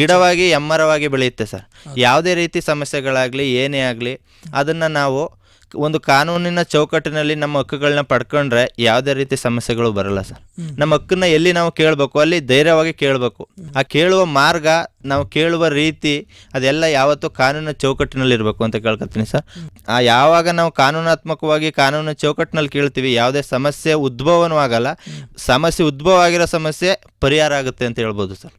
ಗಿಡವಾಗಿ ಎಮ್ಮರವಾಗಿ ಬೆಳೆಯುತ್ತೆ ಸರ್ ಯಾವುದೇ ರೀತಿ ಸಮಸ್ಯೆಗಳಾಗಲಿ ಏನೇ ಆಗಲಿ ಅದನ್ನು ನಾವು ಒಂದು ಕಾನೂನಿನ ಚೌಕಟ್ಟಿನಲ್ಲಿ ನಮ್ಮ ಹಕ್ಕುಗಳನ್ನ ಪಡ್ಕೊಂಡ್ರೆ ಯಾವುದೇ ರೀತಿ ಸಮಸ್ಯೆಗಳು ಬರಲ್ಲ ಸರ್ ನಮ್ಮ ಹಕ್ಕನ್ನ ಎಲ್ಲಿ ನಾವು ಕೇಳಬೇಕು ಅಲ್ಲಿ ಧೈರ್ಯವಾಗಿ ಕೇಳಬೇಕು ಆ ಕೇಳುವ ಮಾರ್ಗ ನಾವು ಕೇಳುವ ರೀತಿ ಅದೆಲ್ಲ ಯಾವತ್ತೂ ಕಾನೂನು ಚೌಕಟ್ಟಿನಲ್ಲಿರಬೇಕು ಅಂತ ಕೇಳ್ಕೊತೀನಿ ಸರ್ ಆ ಯಾವಾಗ ನಾವು ಕಾನೂನಾತ್ಮಕವಾಗಿ ಕಾನೂನು ಚೌಕಟ್ಟಿನಲ್ಲಿ ಕೇಳ್ತೀವಿ ಯಾವುದೇ ಸಮಸ್ಯೆ ಉದ್ಭವನೂ ಆಗಲ್ಲ ಸಮಸ್ಯೆ ಉದ್ಭವ ಆಗಿರೋ ಸಮಸ್ಯೆ ಪರಿಹಾರ ಆಗುತ್ತೆ ಅಂತ ಹೇಳ್ಬೋದು ಸರ್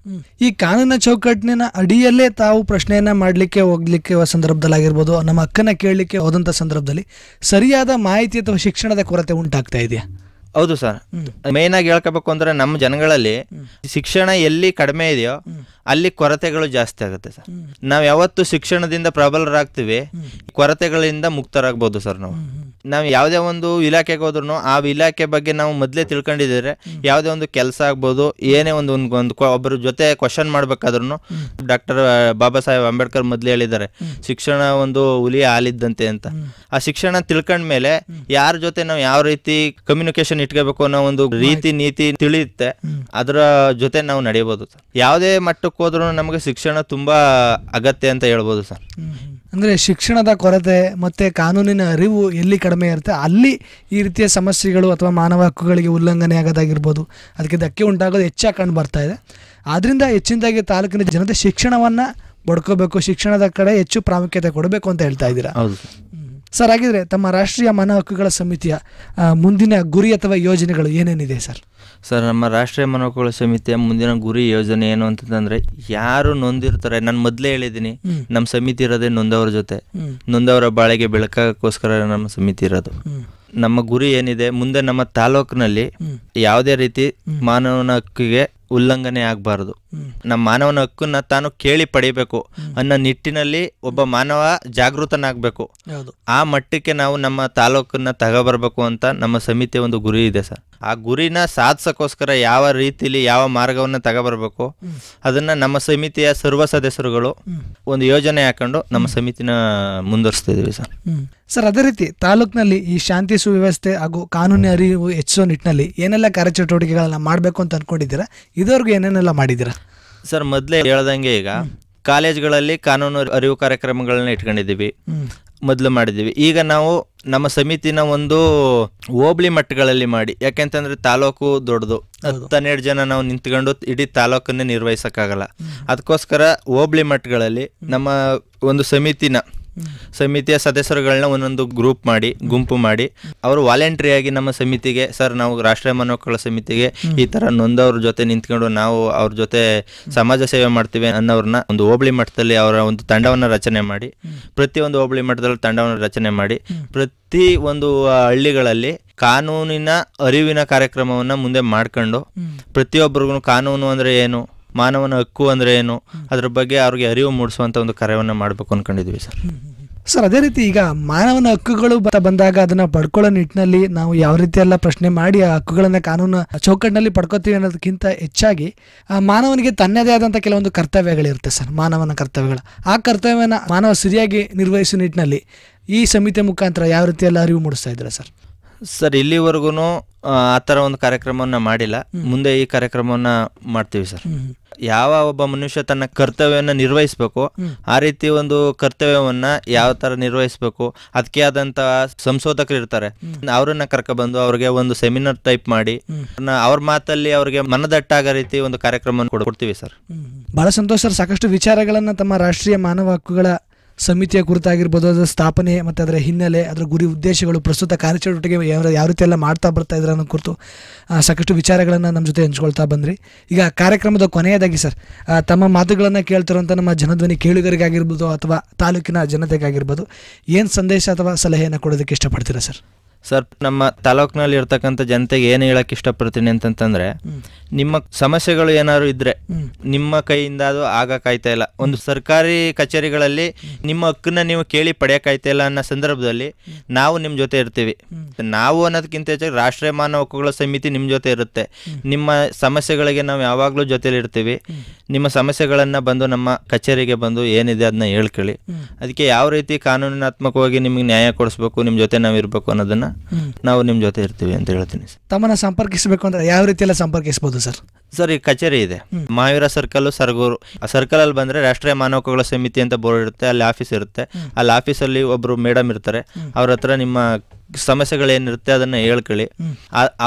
ಈ ಕಾನೂನು ಚೌಕಟ್ಟಿನ ಅಡಿಯಲ್ಲೇ ತಾವು ಪ್ರಶ್ನೆಯನ್ನ ಮಾಡಲಿಕ್ಕೆ ಹೋಗ್ಲಿಕ್ಕೆ ಸಂದರ್ಭದಲ್ಲಿ ಆಗಿರ್ಬೋದು ನಮ್ಮ ಅಕ್ಕನ ಕೇಳಲಿಕ್ಕೆ ಹೋದಂಥ ಸಂದರ್ಭದಲ್ಲಿ ಸರಿಯಾದ ಮಾಹಿತಿ ಅಥವಾ ಶಿಕ್ಷಣದ ಕೊರತೆ ಉಂಟಾಗ್ತಾ ಇದೆಯಾ ಹೌದು ಸರ್ ಮೇನ್ ಆಗಿ ಹೇಳ್ಕೋಬೇಕು ಅಂದ್ರೆ ನಮ್ಮ ಜನಗಳಲ್ಲಿ ಶಿಕ್ಷಣ ಎಲ್ಲಿ ಕಡಿಮೆ ಇದೆಯೋ ಅಲ್ಲಿ ಕೊರತೆಗಳು ಜಾಸ್ತಿ ಆಗುತ್ತೆ ಸರ್ ನಾವು ಯಾವತ್ತು ಶಿಕ್ಷಣದಿಂದ ಪ್ರಬಲರಾಗ್ತೀವಿ ಕೊರತೆಗಳಿಂದ ಮುಕ್ತರಾಗ್ಬೋದು ಸರ್ ನಾವು ನಾವು ಯಾವುದೇ ಒಂದು ಇಲಾಖೆಗೆ ಹೋದ್ರು ಆ ಇಲಾಖೆ ಬಗ್ಗೆ ನಾವು ಮೊದಲೇ ತಿಳ್ಕೊಂಡಿದ್ರೆ ಯಾವುದೇ ಒಂದು ಕೆಲಸ ಆಗ್ಬೋದು ಏನೇ ಒಂದು ಒಂದು ಒಬ್ಬರ ಜೊತೆ ಕ್ವಶನ್ ಮಾಡಬೇಕಾದ್ರೂ ಡಾಕ್ಟರ್ ಬಾಬಾ ಸಾಹೇಬ್ ಅಂಬೇಡ್ಕರ್ ಮೊದಲೇ ಹೇಳಿದ್ದಾರೆ ಶಿಕ್ಷಣ ಒಂದು ಹುಲಿ ಹಾಲಿದ್ದಂತೆ ಅಂತ ಆ ಶಿಕ್ಷಣ ತಿಳ್ಕೊಂಡ್ಮೇಲೆ ಮೇಲೆ ಯಾರ ಜೊತೆ ನಾವು ಯಾವ ರೀತಿ ಕಮ್ಯುನಿಕೇಶನ್ ಇಟ್ಕೋಬೇಕು ಅನ್ನೋ ಒಂದು ರೀತಿ ನೀತಿ ತಿಳಿಯುತ್ತೆ ಅದರ ಜೊತೆ ನಾವು ನಡೆಯಬಹುದು ಸರ್ ಯಾವುದೇ ಮಟ್ಟಕ್ಕೆ ಹೋದ್ರೂ ನಮಗೆ ಶಿಕ್ಷಣ ತುಂಬಾ ಅಗತ್ಯ ಅಂತ ಹೇಳ್ಬೋದು ಸರ್ ಅಂದ್ರೆ ಶಿಕ್ಷಣದ ಕೊರತೆ ಮತ್ತೆ ಕಾನೂನಿನ ಅರಿವು ಎಲ್ಲಿ ಕಡಿಮೆ ಕಡಿಮೆ ಇರುತ್ತೆ ಅಲ್ಲಿ ಈ ರೀತಿಯ ಸಮಸ್ಯೆಗಳು ಅಥವಾ ಮಾನವ ಹಕ್ಕುಗಳಿಗೆ ಉಲ್ಲಂಘನೆ ಆಗೋದಾಗಿರ್ಬೋದು ಅದಕ್ಕೆ ಧಕ್ಕೆ ಉಂಟಾಗೋದು ಹೆಚ್ಚಾಗಿ ಕಂಡು ಬರ್ತಾ ಇದೆ ಆದ್ದರಿಂದ ಹೆಚ್ಚಿನದಾಗಿ ತಾಲೂಕಿನ ಜನತೆ ಶಿಕ್ಷಣವನ್ನು ಬಡ್ಕೋಬೇಕು ಶಿಕ್ಷಣದ ಕಡೆ ಹೆಚ್ಚು ಪ್ರಾಮುಖ್ಯತೆ ಕೊಡಬೇಕು ಅಂತ ಹೇಳ್ತಾ ಇದ್ದೀರಾ ಸರ್ ಹಾಗಿದ್ರೆ ತಮ್ಮ ರಾಷ್ಟ್ರೀಯ ಮಾನವ ಹಕ್ಕುಗಳ ಸಮಿತಿಯ ಮುಂದಿನ ಗುರಿ ಅಥವಾ ಯೋಜನೆಗಳು ಏನೇನಿದೆ ಸರ್ ಸರ್ ನಮ್ಮ ರಾಷ್ಟ್ರೀಯ ಮನೋಕುಳ ಸಮಿತಿಯ ಮುಂದಿನ ಗುರಿ ಯೋಜನೆ ಏನು ಅಂತಂದ್ರೆ ಯಾರು ನೊಂದಿರ್ತಾರೆ ನಾನು ಮೊದಲೇ ಹೇಳಿದ್ದೀನಿ ನಮ್ಮ ಸಮಿತಿ ಇರೋದೇ ನೊಂದವರ ಜೊತೆ ನೊಂದವರ ಬಾಳೆಗೆ ಬೆಳಕಕ್ಕೋಸ್ಕರ ನಮ್ಮ ಸಮಿತಿ ಇರೋದು ನಮ್ಮ ಗುರಿ ಏನಿದೆ ಮುಂದೆ ನಮ್ಮ ತಾಲೂಕಿನಲ್ಲಿ ಯಾವುದೇ ರೀತಿ ಮಾನವನ ಹಕ್ಕಿಗೆ ಉಲ್ಲಂಘನೆ ಆಗಬಾರ್ದು ನಮ್ಮ ಮಾನವನ ಹಕ್ಕನ್ನ ತಾನು ಕೇಳಿ ಪಡಿಬೇಕು ಅನ್ನೋ ನಿಟ್ಟಿನಲ್ಲಿ ಒಬ್ಬ ಮಾನವ ಜಾಗೃತನಾಗಬೇಕು ಆ ಮಟ್ಟಕ್ಕೆ ನಾವು ನಮ್ಮ ತಾಲೂಕನ್ನ ತಗೋಬರ್ಬೇಕು ಅಂತ ನಮ್ಮ ಸಮಿತಿಯ ಒಂದು ಗುರಿ ಇದೆ ಸರ್ ಆ ಗುರಿನ ಸಾಧಿಸೋಕ್ಕೋಸ್ಕರ ಯಾವ ರೀತಿಲಿ ಯಾವ ಮಾರ್ಗವನ್ನು ತಗೊಬರ್ಬೇಕು ಅದನ್ನು ನಮ್ಮ ಸಮಿತಿಯ ಸರ್ವ ಸದಸ್ಯರುಗಳು ಒಂದು ಯೋಜನೆ ಹಾಕೊಂಡು ನಮ್ಮ ಸಮಿತಿನ ಮುಂದುವರಿಸ್ತಾ ಸರ್ ಸರ್ ಅದೇ ರೀತಿ ತಾಲೂಕಿನಲ್ಲಿ ಈ ಶಾಂತಿ ಸುವ್ಯವಸ್ಥೆ ಹಾಗೂ ಕಾನೂನು ಅರಿವು ಹೆಚ್ಚಿಸೋ ನಿಟ್ಟಿನಲ್ಲಿ ಏನೆಲ್ಲ ಕಾರ್ಯಚಟುವಟಿಕೆಗಳನ್ನ ಮಾಡಬೇಕು ಅಂತ ಅನ್ಕೊಂಡಿದ್ದೀರಾ ಇದುವರೆಗೂ ಏನೇನೆಲ್ಲ ಮಾಡಿದ್ದೀರಾ ಸರ್ ಮೊದಲೇ ಹೇಳ್ದಂಗೆ ಈಗ ಕಾಲೇಜ್ಗಳಲ್ಲಿ ಕಾನೂನು ಅರಿವು ಕಾರ್ಯಕ್ರಮಗಳನ್ನ ಇಟ್ಕೊಂಡಿದ್ದೀವಿ ಮೊದಲು ಮಾಡಿದ್ದೀವಿ ಈಗ ನಾವು ನಮ್ಮ ಸಮಿತಿನ ಒಂದು ಹೋಬಳಿ ಮಟ್ಟಗಳಲ್ಲಿ ಮಾಡಿ ಯಾಕೆಂತಂದ್ರೆ ತಾಲೂಕು ದೊಡ್ಡದು ಹನ್ನೆರಡು ಜನ ನಾವು ನಿಂತ್ಕೊಂಡು ಇಡೀ ತಾಲೂಕನ್ನೇ ನಿರ್ವಹಿಸೋಕ್ಕಾಗಲ್ಲ ಅದಕ್ಕೋಸ್ಕರ ಹೋಬಳಿ ಮಟ್ಟಗಳಲ್ಲಿ ನಮ್ಮ ಒಂದು ಸಮಿತಿನ ಸಮಿತಿಯ ಸದಸ್ಯರುಗಳನ್ನ ಒಂದೊಂದು ಗ್ರೂಪ್ ಮಾಡಿ ಗುಂಪು ಮಾಡಿ ಅವರು ವಾಲೆಂಟ್ರಿಯಾಗಿ ನಮ್ಮ ಸಮಿತಿಗೆ ಸರ್ ನಾವು ರಾಷ್ಟ್ರೀಯ ಮನೋಕಳ ಸಮಿತಿಗೆ ಈ ತರ ನೊಂದವ್ರ ಜೊತೆ ನಿಂತ್ಕೊಂಡು ನಾವು ಅವ್ರ ಜೊತೆ ಸಮಾಜ ಸೇವೆ ಮಾಡ್ತೀವಿ ಅನ್ನೋರನ್ನ ಒಂದು ಹೋಬಳಿ ಮಟ್ಟದಲ್ಲಿ ಅವರ ಒಂದು ತಂಡವನ್ನು ರಚನೆ ಮಾಡಿ ಪ್ರತಿಯೊಂದು ಹೋಬಳಿ ಮಟ್ಟದಲ್ಲಿ ತಂಡವನ್ನು ರಚನೆ ಮಾಡಿ ಪ್ರತಿ ಒಂದು ಹಳ್ಳಿಗಳಲ್ಲಿ ಕಾನೂನಿನ ಅರಿವಿನ ಕಾರ್ಯಕ್ರಮವನ್ನು ಮುಂದೆ ಮಾಡ್ಕೊಂಡು ಪ್ರತಿಯೊಬ್ಬರಿಗೂ ಕಾನೂನು ಅಂದರೆ ಏನು ಮಾನವನ ಹಕ್ಕು ಅಂದ್ರೆ ಏನು ಅದ್ರ ಬಗ್ಗೆ ಅವ್ರಿಗೆ ಅರಿವು ಮೂಡಿಸುವಂತ ಒಂದು ಕಾರ್ಯವನ್ನು ಮಾಡಬೇಕು ಅನ್ಕೊಂಡಿದ್ವಿ ಸರ್ ಸರ್ ಅದೇ ರೀತಿ ಈಗ ಮಾನವನ ಹಕ್ಕುಗಳು ಬಂದಾಗ ಅದನ್ನ ಪಡ್ಕೊಳ್ಳೋ ನಿಟ್ಟಿನಲ್ಲಿ ನಾವು ಯಾವ ರೀತಿ ಎಲ್ಲ ಪ್ರಶ್ನೆ ಮಾಡಿ ಆ ಹಕ್ಕುಗಳನ್ನ ಕಾನೂನು ಚೌಕಟ್ಟಿನಲ್ಲಿ ಪಡ್ಕೋತೀವಿ ಅನ್ನೋದಕ್ಕಿಂತ ಹೆಚ್ಚಾಗಿ ಮಾನವನಿಗೆ ತನ್ನದೇ ಆದಂತಹ ಕೆಲವೊಂದು ಕರ್ತವ್ಯಗಳಿರುತ್ತೆ ಸರ್ ಮಾನವನ ಕರ್ತವ್ಯಗಳು ಆ ಕರ್ತವ್ಯವನ್ನ ಮಾನವ ಸರಿಯಾಗಿ ನಿರ್ವಹಿಸುವ ನಿಟ್ಟಿನಲ್ಲಿ ಈ ಸಮಿತಿ ಮುಖಾಂತರ ಯಾವ ರೀತಿ ಅರಿವು ಮೂಡಿಸ್ತಾ ಇದ್ದಾರೆ ಸರ್ ಸರ್ ಇಲ್ಲಿವರೆಗೂ ಆ ಥರ ಒಂದು ಕಾರ್ಯಕ್ರಮವನ್ನ ಮಾಡಿಲ್ಲ ಮುಂದೆ ಈ ಕಾರ್ಯಕ್ರಮವನ್ನ ಮಾಡ್ತೀವಿ ಸರ್ ಯಾವ ಒಬ್ಬ ಮನುಷ್ಯ ತನ್ನ ಕರ್ತವ್ಯವನ್ನ ನಿರ್ವಹಿಸಬೇಕು ಆ ರೀತಿ ಒಂದು ಕರ್ತವ್ಯವನ್ನ ಯಾವ ತರ ನಿರ್ವಹಿಸಬೇಕು ಅದಕ್ಕೆ ಆದಂತ ಸಂಶೋಧಕರು ಇರ್ತಾರೆ ಅವರನ್ನ ಕರ್ಕೊಬಂದು ಅವ್ರಿಗೆ ಒಂದು ಸೆಮಿನಾರ್ ಟೈಪ್ ಮಾಡಿ ಅವ್ರ ಮಾತಲ್ಲಿ ಅವ್ರಿಗೆ ಮನದಟ್ಟಾಗ ರೀತಿ ಒಂದು ಕಾರ್ಯಕ್ರಮ ಕೊಡ್ತೀವಿ ಸರ್ ಬಹಳ ಸಂತೋಷ ಸರ್ ಸಾಕಷ್ಟು ವಿಚಾರಗಳನ್ನ ತಮ್ಮ ರಾಷ್ಟ್ರೀಯ ಮಾನವ ಹಕ್ಕುಗಳ ಸಮಿತಿಯ ಕುರಿತಾಗಿರ್ಬೋದು ಅದರ ಸ್ಥಾಪನೆ ಮತ್ತು ಅದರ ಹಿನ್ನೆಲೆ ಅದರ ಗುರಿ ಉದ್ದೇಶಗಳು ಪ್ರಸ್ತುತ ಕಾರ್ಯಚಟುವಟಿಕೆ ಯಾವ ರೀತಿ ಎಲ್ಲ ಮಾಡ್ತಾ ಬರ್ತಾ ಇದ್ರೆ ಅನ್ನೋ ಕುರಿತು ಸಾಕಷ್ಟು ವಿಚಾರಗಳನ್ನು ನಮ್ಮ ಜೊತೆ ಹಂಚ್ಕೊಳ್ತಾ ಬಂದ್ರಿ ಈಗ ಕಾರ್ಯಕ್ರಮದ ಕೊನೆಯದಾಗಿ ಸರ್ ತಮ್ಮ ಮಾತುಗಳನ್ನು ಕೇಳ್ತಿರುವಂಥ ನಮ್ಮ ಜನಧ್ವನಿ ಕೇಳುಗರಿಗಾಗಿರ್ಬೋದು ಅಥವಾ ತಾಲೂಕಿನ ಜನತೆಗಾಗಿರ್ಬೋದು ಏನು ಸಂದೇಶ ಅಥವಾ ಸಲಹೆಯನ್ನು ಕೊಡೋದಕ್ಕೆ ಇಷ್ಟಪಡ್ತೀರಾ ಸರ್ ಸರ್ ನಮ್ಮ ತಾಲೂಕ್ನಲ್ಲಿ ಇರ್ತಕ್ಕಂಥ ಜನತೆಗೆ ಏನು ಹೇಳಕ್ ಇಷ್ಟಪಡ್ತೀನಿ ಅಂತಂತಂದ್ರೆ ನಿಮ್ಮ ಸಮಸ್ಯೆಗಳು ಏನಾದ್ರು ಇದ್ರೆ ನಿಮ್ಮ ಕೈಯಿಂದ ಅದು ಆಗಕ್ಕಾಯ್ತಾ ಇಲ್ಲ ಒಂದು ಸರ್ಕಾರಿ ಕಚೇರಿಗಳಲ್ಲಿ ನಿಮ್ಮ ಹಕ್ಕನ್ನ ನೀವು ಕೇಳಿ ಪಡೆಯಕ್ಕಾಯ್ತಾ ಇಲ್ಲ ಅನ್ನೋ ಸಂದರ್ಭದಲ್ಲಿ ನಾವು ನಿಮ್ಮ ಜೊತೆ ಇರ್ತೀವಿ ನಾವು ಅನ್ನೋದಕ್ಕಿಂತ ಹೆಚ್ಚಾಗಿ ರಾಷ್ಟ್ರೀಯ ಮಾನವ ಹಕ್ಕುಗಳ ಸಮಿತಿ ನಿಮ್ಮ ಜೊತೆ ಇರುತ್ತೆ ನಿಮ್ಮ ಸಮಸ್ಯೆಗಳಿಗೆ ನಾವು ಯಾವಾಗಲೂ ಜೊತೆಲಿ ಇರ್ತೀವಿ ನಿಮ್ಮ ಸಮಸ್ಯೆಗಳನ್ನು ಬಂದು ನಮ್ಮ ಕಚೇರಿಗೆ ಬಂದು ಏನಿದೆ ಅದನ್ನ ಹೇಳ್ಕೊಳ್ಳಿ ಅದಕ್ಕೆ ಯಾವ ರೀತಿ ಕಾನೂನಾತ್ಮಕವಾಗಿ ನಿಮಗೆ ನ್ಯಾಯ ಕೊಡಿಸ್ಬೇಕು ನಿಮ್ಮ ಜೊತೆ ನಾವು ಇರಬೇಕು ಅನ್ನೋದನ್ನು ನಾವು ನಿಮ್ಮ ಜೊತೆ ಇರ್ತೀವಿ ಅಂತ ಹೇಳ್ತೀನಿ ತಮ್ಮನ್ನ ಸಂಪರ್ಕಿಸಬೇಕು ಅಂದ್ರೆ ಯಾವ ರೀತಿಯೆಲ್ಲ ಸಂಪರ್ಕಿಸಬಹುದು ಸರ್ ಸರ್ ಈ ಕಚೇರಿ ಇದೆ ಮಾವೀರ ಸರ್ಕಲ್ ಸರ್ಗೂರು ಆ ಸರ್ಕಲ್ ಅಲ್ಲಿ ಬಂದ್ರೆ ರಾಷ್ಟ್ರೀಯ ಮಾನವ ಹಕ್ಕುಗಳ ಸಮಿತಿ ಅಂತ ಬೋರ್ಡ್ ಇರುತ್ತೆ ಅಲ್ಲಿ ಆಫೀಸ್ ಇರುತ್ತೆ ಅಲ್ಲಿ ಆಫೀಸಲ್ಲಿ ಒಬ್ರು ಮೇಡಮ್ ಇರ್ತಾರೆ ಅವ್ರ ಹತ್ರ ನಿಮ್ಮ ಸಮಸ್ಯೆಗಳೇನಿರುತ್ತೆ ಅದನ್ನ ಹೇಳ್ಕೊಳ್ಳಿ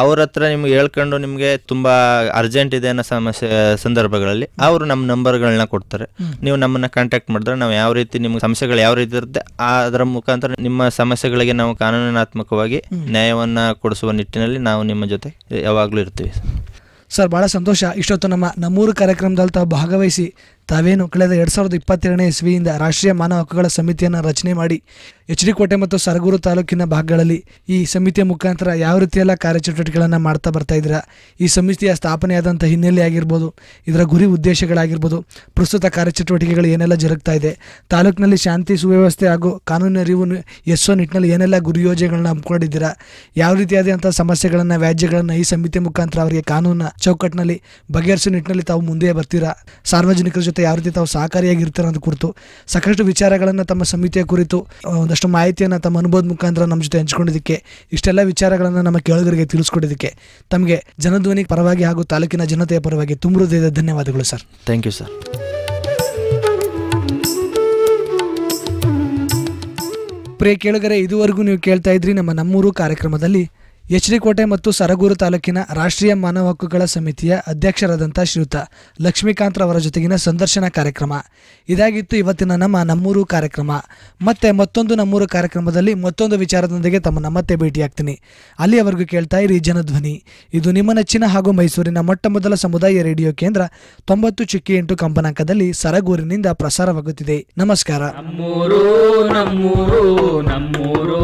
ಅವ್ರ ಹತ್ರ ನಿಮ್ಗೆ ಹೇಳ್ಕೊಂಡು ನಿಮಗೆ ತುಂಬಾ ಅರ್ಜೆಂಟ್ ಇದೆ ಅನ್ನೋ ಸಮಸ್ಯೆ ಸಂದರ್ಭಗಳಲ್ಲಿ ಅವರು ನಮ್ಮ ನಂಬರ್ಗಳನ್ನ ಕೊಡ್ತಾರೆ ನೀವು ನಮ್ಮನ್ನ ಕಾಂಟ್ಯಾಕ್ಟ್ ಮಾಡಿದ್ರೆ ನಾವು ಯಾವ ರೀತಿ ನಿಮ್ಗೆ ಸಮಸ್ಯೆಗಳು ಯಾವ ರೀತಿ ಇರುತ್ತೆ ಅದರ ಮುಖಾಂತರ ನಿಮ್ಮ ಸಮಸ್ಯೆಗಳಿಗೆ ನಾವು ಕಾನೂನಾತ್ಮಕವಾಗಿ ನ್ಯಾಯವನ್ನ ಕೊಡಿಸುವ ನಿಟ್ಟಿನಲ್ಲಿ ನಾವು ನಿಮ್ಮ ಜೊತೆ ಯಾವಾಗಲೂ ಇರ್ತೀವಿ ಸರ್ ಭಾಳ ಸಂತೋಷ ಇಷ್ಟೊತ್ತು ನಮ್ಮ ನಮ್ಮೂರು ಕಾರ್ಯಕ್ರಮದಲ್ಲಿ ತಾವು ಭಾಗವಹಿಸಿ ತಾವೇನು ಕಳೆದ ಎರಡು ಸಾವಿರದ ಇಪ್ಪತ್ತೆರಡನೇ ಇಸ್ವಿಯಿಂದ ರಾಷ್ಟ್ರೀಯ ಮಾನವ ಹಕ್ಕುಗಳ ಸಮಿತಿಯನ್ನು ರಚನೆ ಮಾಡಿ ಎಚ್ ಡಿ ಕೋಟೆ ಮತ್ತು ಸರಗೂರು ತಾಲೂಕಿನ ಭಾಗಗಳಲ್ಲಿ ಈ ಸಮಿತಿಯ ಮುಖಾಂತರ ಯಾವ ರೀತಿಯೆಲ್ಲ ಕಾರ್ಯಚಟುವಟಿಕೆಗಳನ್ನು ಮಾಡ್ತಾ ಬರ್ತಾ ಇದ್ದೀರಾ ಈ ಸಮಿತಿಯ ಸ್ಥಾಪನೆಯಾದಂಥ ಹಿನ್ನೆಲೆ ಆಗಿರ್ಬೋದು ಇದರ ಗುರಿ ಉದ್ದೇಶಗಳಾಗಿರ್ಬೋದು ಪ್ರಸ್ತುತ ಕಾರ್ಯಚಟುವಟಿಕೆಗಳು ಏನೆಲ್ಲ ಜರುಗ್ತಾ ಇದೆ ತಾಲೂಕಿನಲ್ಲಿ ಶಾಂತಿ ಸುವ್ಯವಸ್ಥೆ ಹಾಗೂ ಕಾನೂನು ಅರಿವು ಎಸ್ಸೋ ನಿಟ್ಟಿನಲ್ಲಿ ಏನೆಲ್ಲ ಗುರಿ ಯೋಜನೆಗಳನ್ನು ಹಮ್ಮಿಕೊಂಡಿದ್ದೀರಾ ಯಾವ ರೀತಿಯಾದಂಥ ಸಮಸ್ಯೆಗಳನ್ನು ವ್ಯಾಜ್ಯಗಳನ್ನು ಈ ಸಮಿತಿ ಮುಖಾಂತರ ಅವರಿಗೆ ಕಾನೂನು ಚೌಕಟ್ಟಿನಲ್ಲಿ ಬಗೆಹರಿಸುವ ನಿಟ್ಟಿನಲ್ಲಿ ತಾವು ಮುಂದೆ ಬರ್ತೀರಾ ಸಾರ್ವಜನಿಕರ ಜೊತೆ ಮತ್ತು ಯಾವ ರೀತಿ ತಾವು ಸಹಕಾರಿಯಾಗಿರ್ತಾರೆ ಅಂತ ಕುರಿತು ಸಾಕಷ್ಟು ವಿಚಾರಗಳನ್ನು ತಮ್ಮ ಸಮಿತಿಯ ಕುರಿತು ಒಂದಷ್ಟು ಮಾಹಿತಿಯನ್ನು ತಮ್ಮ ಅನುಭವದ ಮುಖಾಂತರ ನಮ್ಮ ಜೊತೆ ಹಂಚ್ಕೊಂಡಿದ್ದಕ್ಕೆ ಇಷ್ಟೆಲ್ಲ ವಿಚಾರಗಳನ್ನು ನಮ್ಮ ಕೇಳುಗರಿಗೆ ತಿಳಿಸ್ಕೊಟ್ಟಿದ್ದಕ್ಕೆ ತಮಗೆ ಜನಧ್ವನಿ ಪರವಾಗಿ ಹಾಗೂ ತಾಲೂಕಿನ ಜನತೆಯ ಪರವಾಗಿ ತುಂಬ ಹೃದಯದ ಧನ್ಯವಾದಗಳು ಸರ್ ಥ್ಯಾಂಕ್ ಯು ಸರ್ ಪ್ರಿಯ ಕೇಳುಗರೆ ಇದುವರೆಗೂ ನೀವು ಕೇಳ್ತಾ ಇದ್ರಿ ನಮ್ಮ ನಮ್ಮೂರು ಕಾರ್ಯಕ್ರಮದಲ್ಲಿ ಎಚ್ಡಿಕೋಟೆ ಮತ್ತು ಸರಗೂರು ತಾಲೂಕಿನ ರಾಷ್ಟ್ರೀಯ ಮಾನವ ಹಕ್ಕುಗಳ ಸಮಿತಿಯ ಅಧ್ಯಕ್ಷರಾದಂಥ ಶ್ರೀಯುತ ಲಕ್ಷ್ಮೀಕಾಂತ್ ಅವರ ಜೊತೆಗಿನ ಸಂದರ್ಶನ ಕಾರ್ಯಕ್ರಮ ಇದಾಗಿತ್ತು ಇವತ್ತಿನ ನಮ್ಮ ನಮ್ಮೂರು ಕಾರ್ಯಕ್ರಮ ಮತ್ತೆ ಮತ್ತೊಂದು ನಮ್ಮೂರು ಕಾರ್ಯಕ್ರಮದಲ್ಲಿ ಮತ್ತೊಂದು ವಿಚಾರದೊಂದಿಗೆ ತಮ್ಮ ಮತ್ತೆ ಭೇಟಿಯಾಗ್ತೀನಿ ಅಲ್ಲಿಯವರೆಗೂ ಕೇಳ್ತಾ ಇರಿ ಜನಧ್ವನಿ ಇದು ನಿಮ್ಮ ನೆಚ್ಚಿನ ಹಾಗೂ ಮೈಸೂರಿನ ಮೊಟ್ಟ ಮೊದಲ ಸಮುದಾಯ ರೇಡಿಯೋ ಕೇಂದ್ರ ತೊಂಬತ್ತು ಚುಕ್ಕಿ ಎಂಟು ಕಂಪನಾಂಕದಲ್ಲಿ ಸರಗೂರಿನಿಂದ ಪ್ರಸಾರವಾಗುತ್ತಿದೆ ನಮಸ್ಕಾರ ನಮ್ಮೂರು ನಮ್ಮೂರು ನಮ್ಮೂರು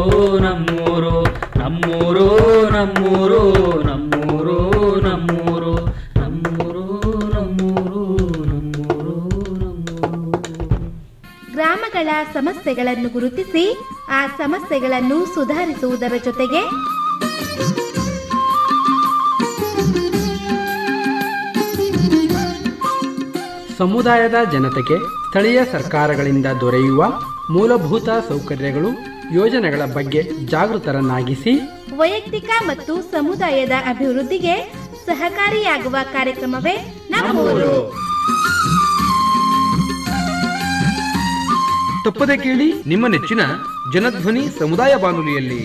ನಮ್ಮೂರು ನಮ್ಮೂರು ನಮ್ಮೂರು ನಮ್ಮೂರು ನಮ್ಮೂರು ನಮ್ಮೂರು ನಮ್ಮೂರು ನಮ್ಮೂರು ಗ್ರಾಮಗಳ ಸಮಸ್ಯೆಗಳನ್ನು ಗುರುತಿಸಿ ಆ ಸಮಸ್ಯೆಗಳನ್ನು ಸುಧಾರಿಸುವುದರ ಜೊತೆಗೆ ಸಮುದಾಯದ ಜನತೆಗೆ ಸ್ಥಳೀಯ ಸರ್ಕಾರಗಳಿಂದ ದೊರೆಯುವ ಮೂಲಭೂತ ಸೌಕರ್ಯಗಳು ಯೋಜನೆಗಳ ಬಗ್ಗೆ ಜಾಗೃತರನ್ನಾಗಿಸಿ ವೈಯಕ್ತಿಕ ಮತ್ತು ಸಮುದಾಯದ ಅಭಿವೃದ್ಧಿಗೆ ಸಹಕಾರಿಯಾಗುವ ಕಾರ್ಯಕ್ರಮವೇ ನಮ್ಮೂರು ತಪ್ಪದೆ ಕೇಳಿ ನಿಮ್ಮ ನೆಚ್ಚಿನ ಜನಧ್ವನಿ ಸಮುದಾಯ ಬಾನುಲಿಯಲ್ಲಿ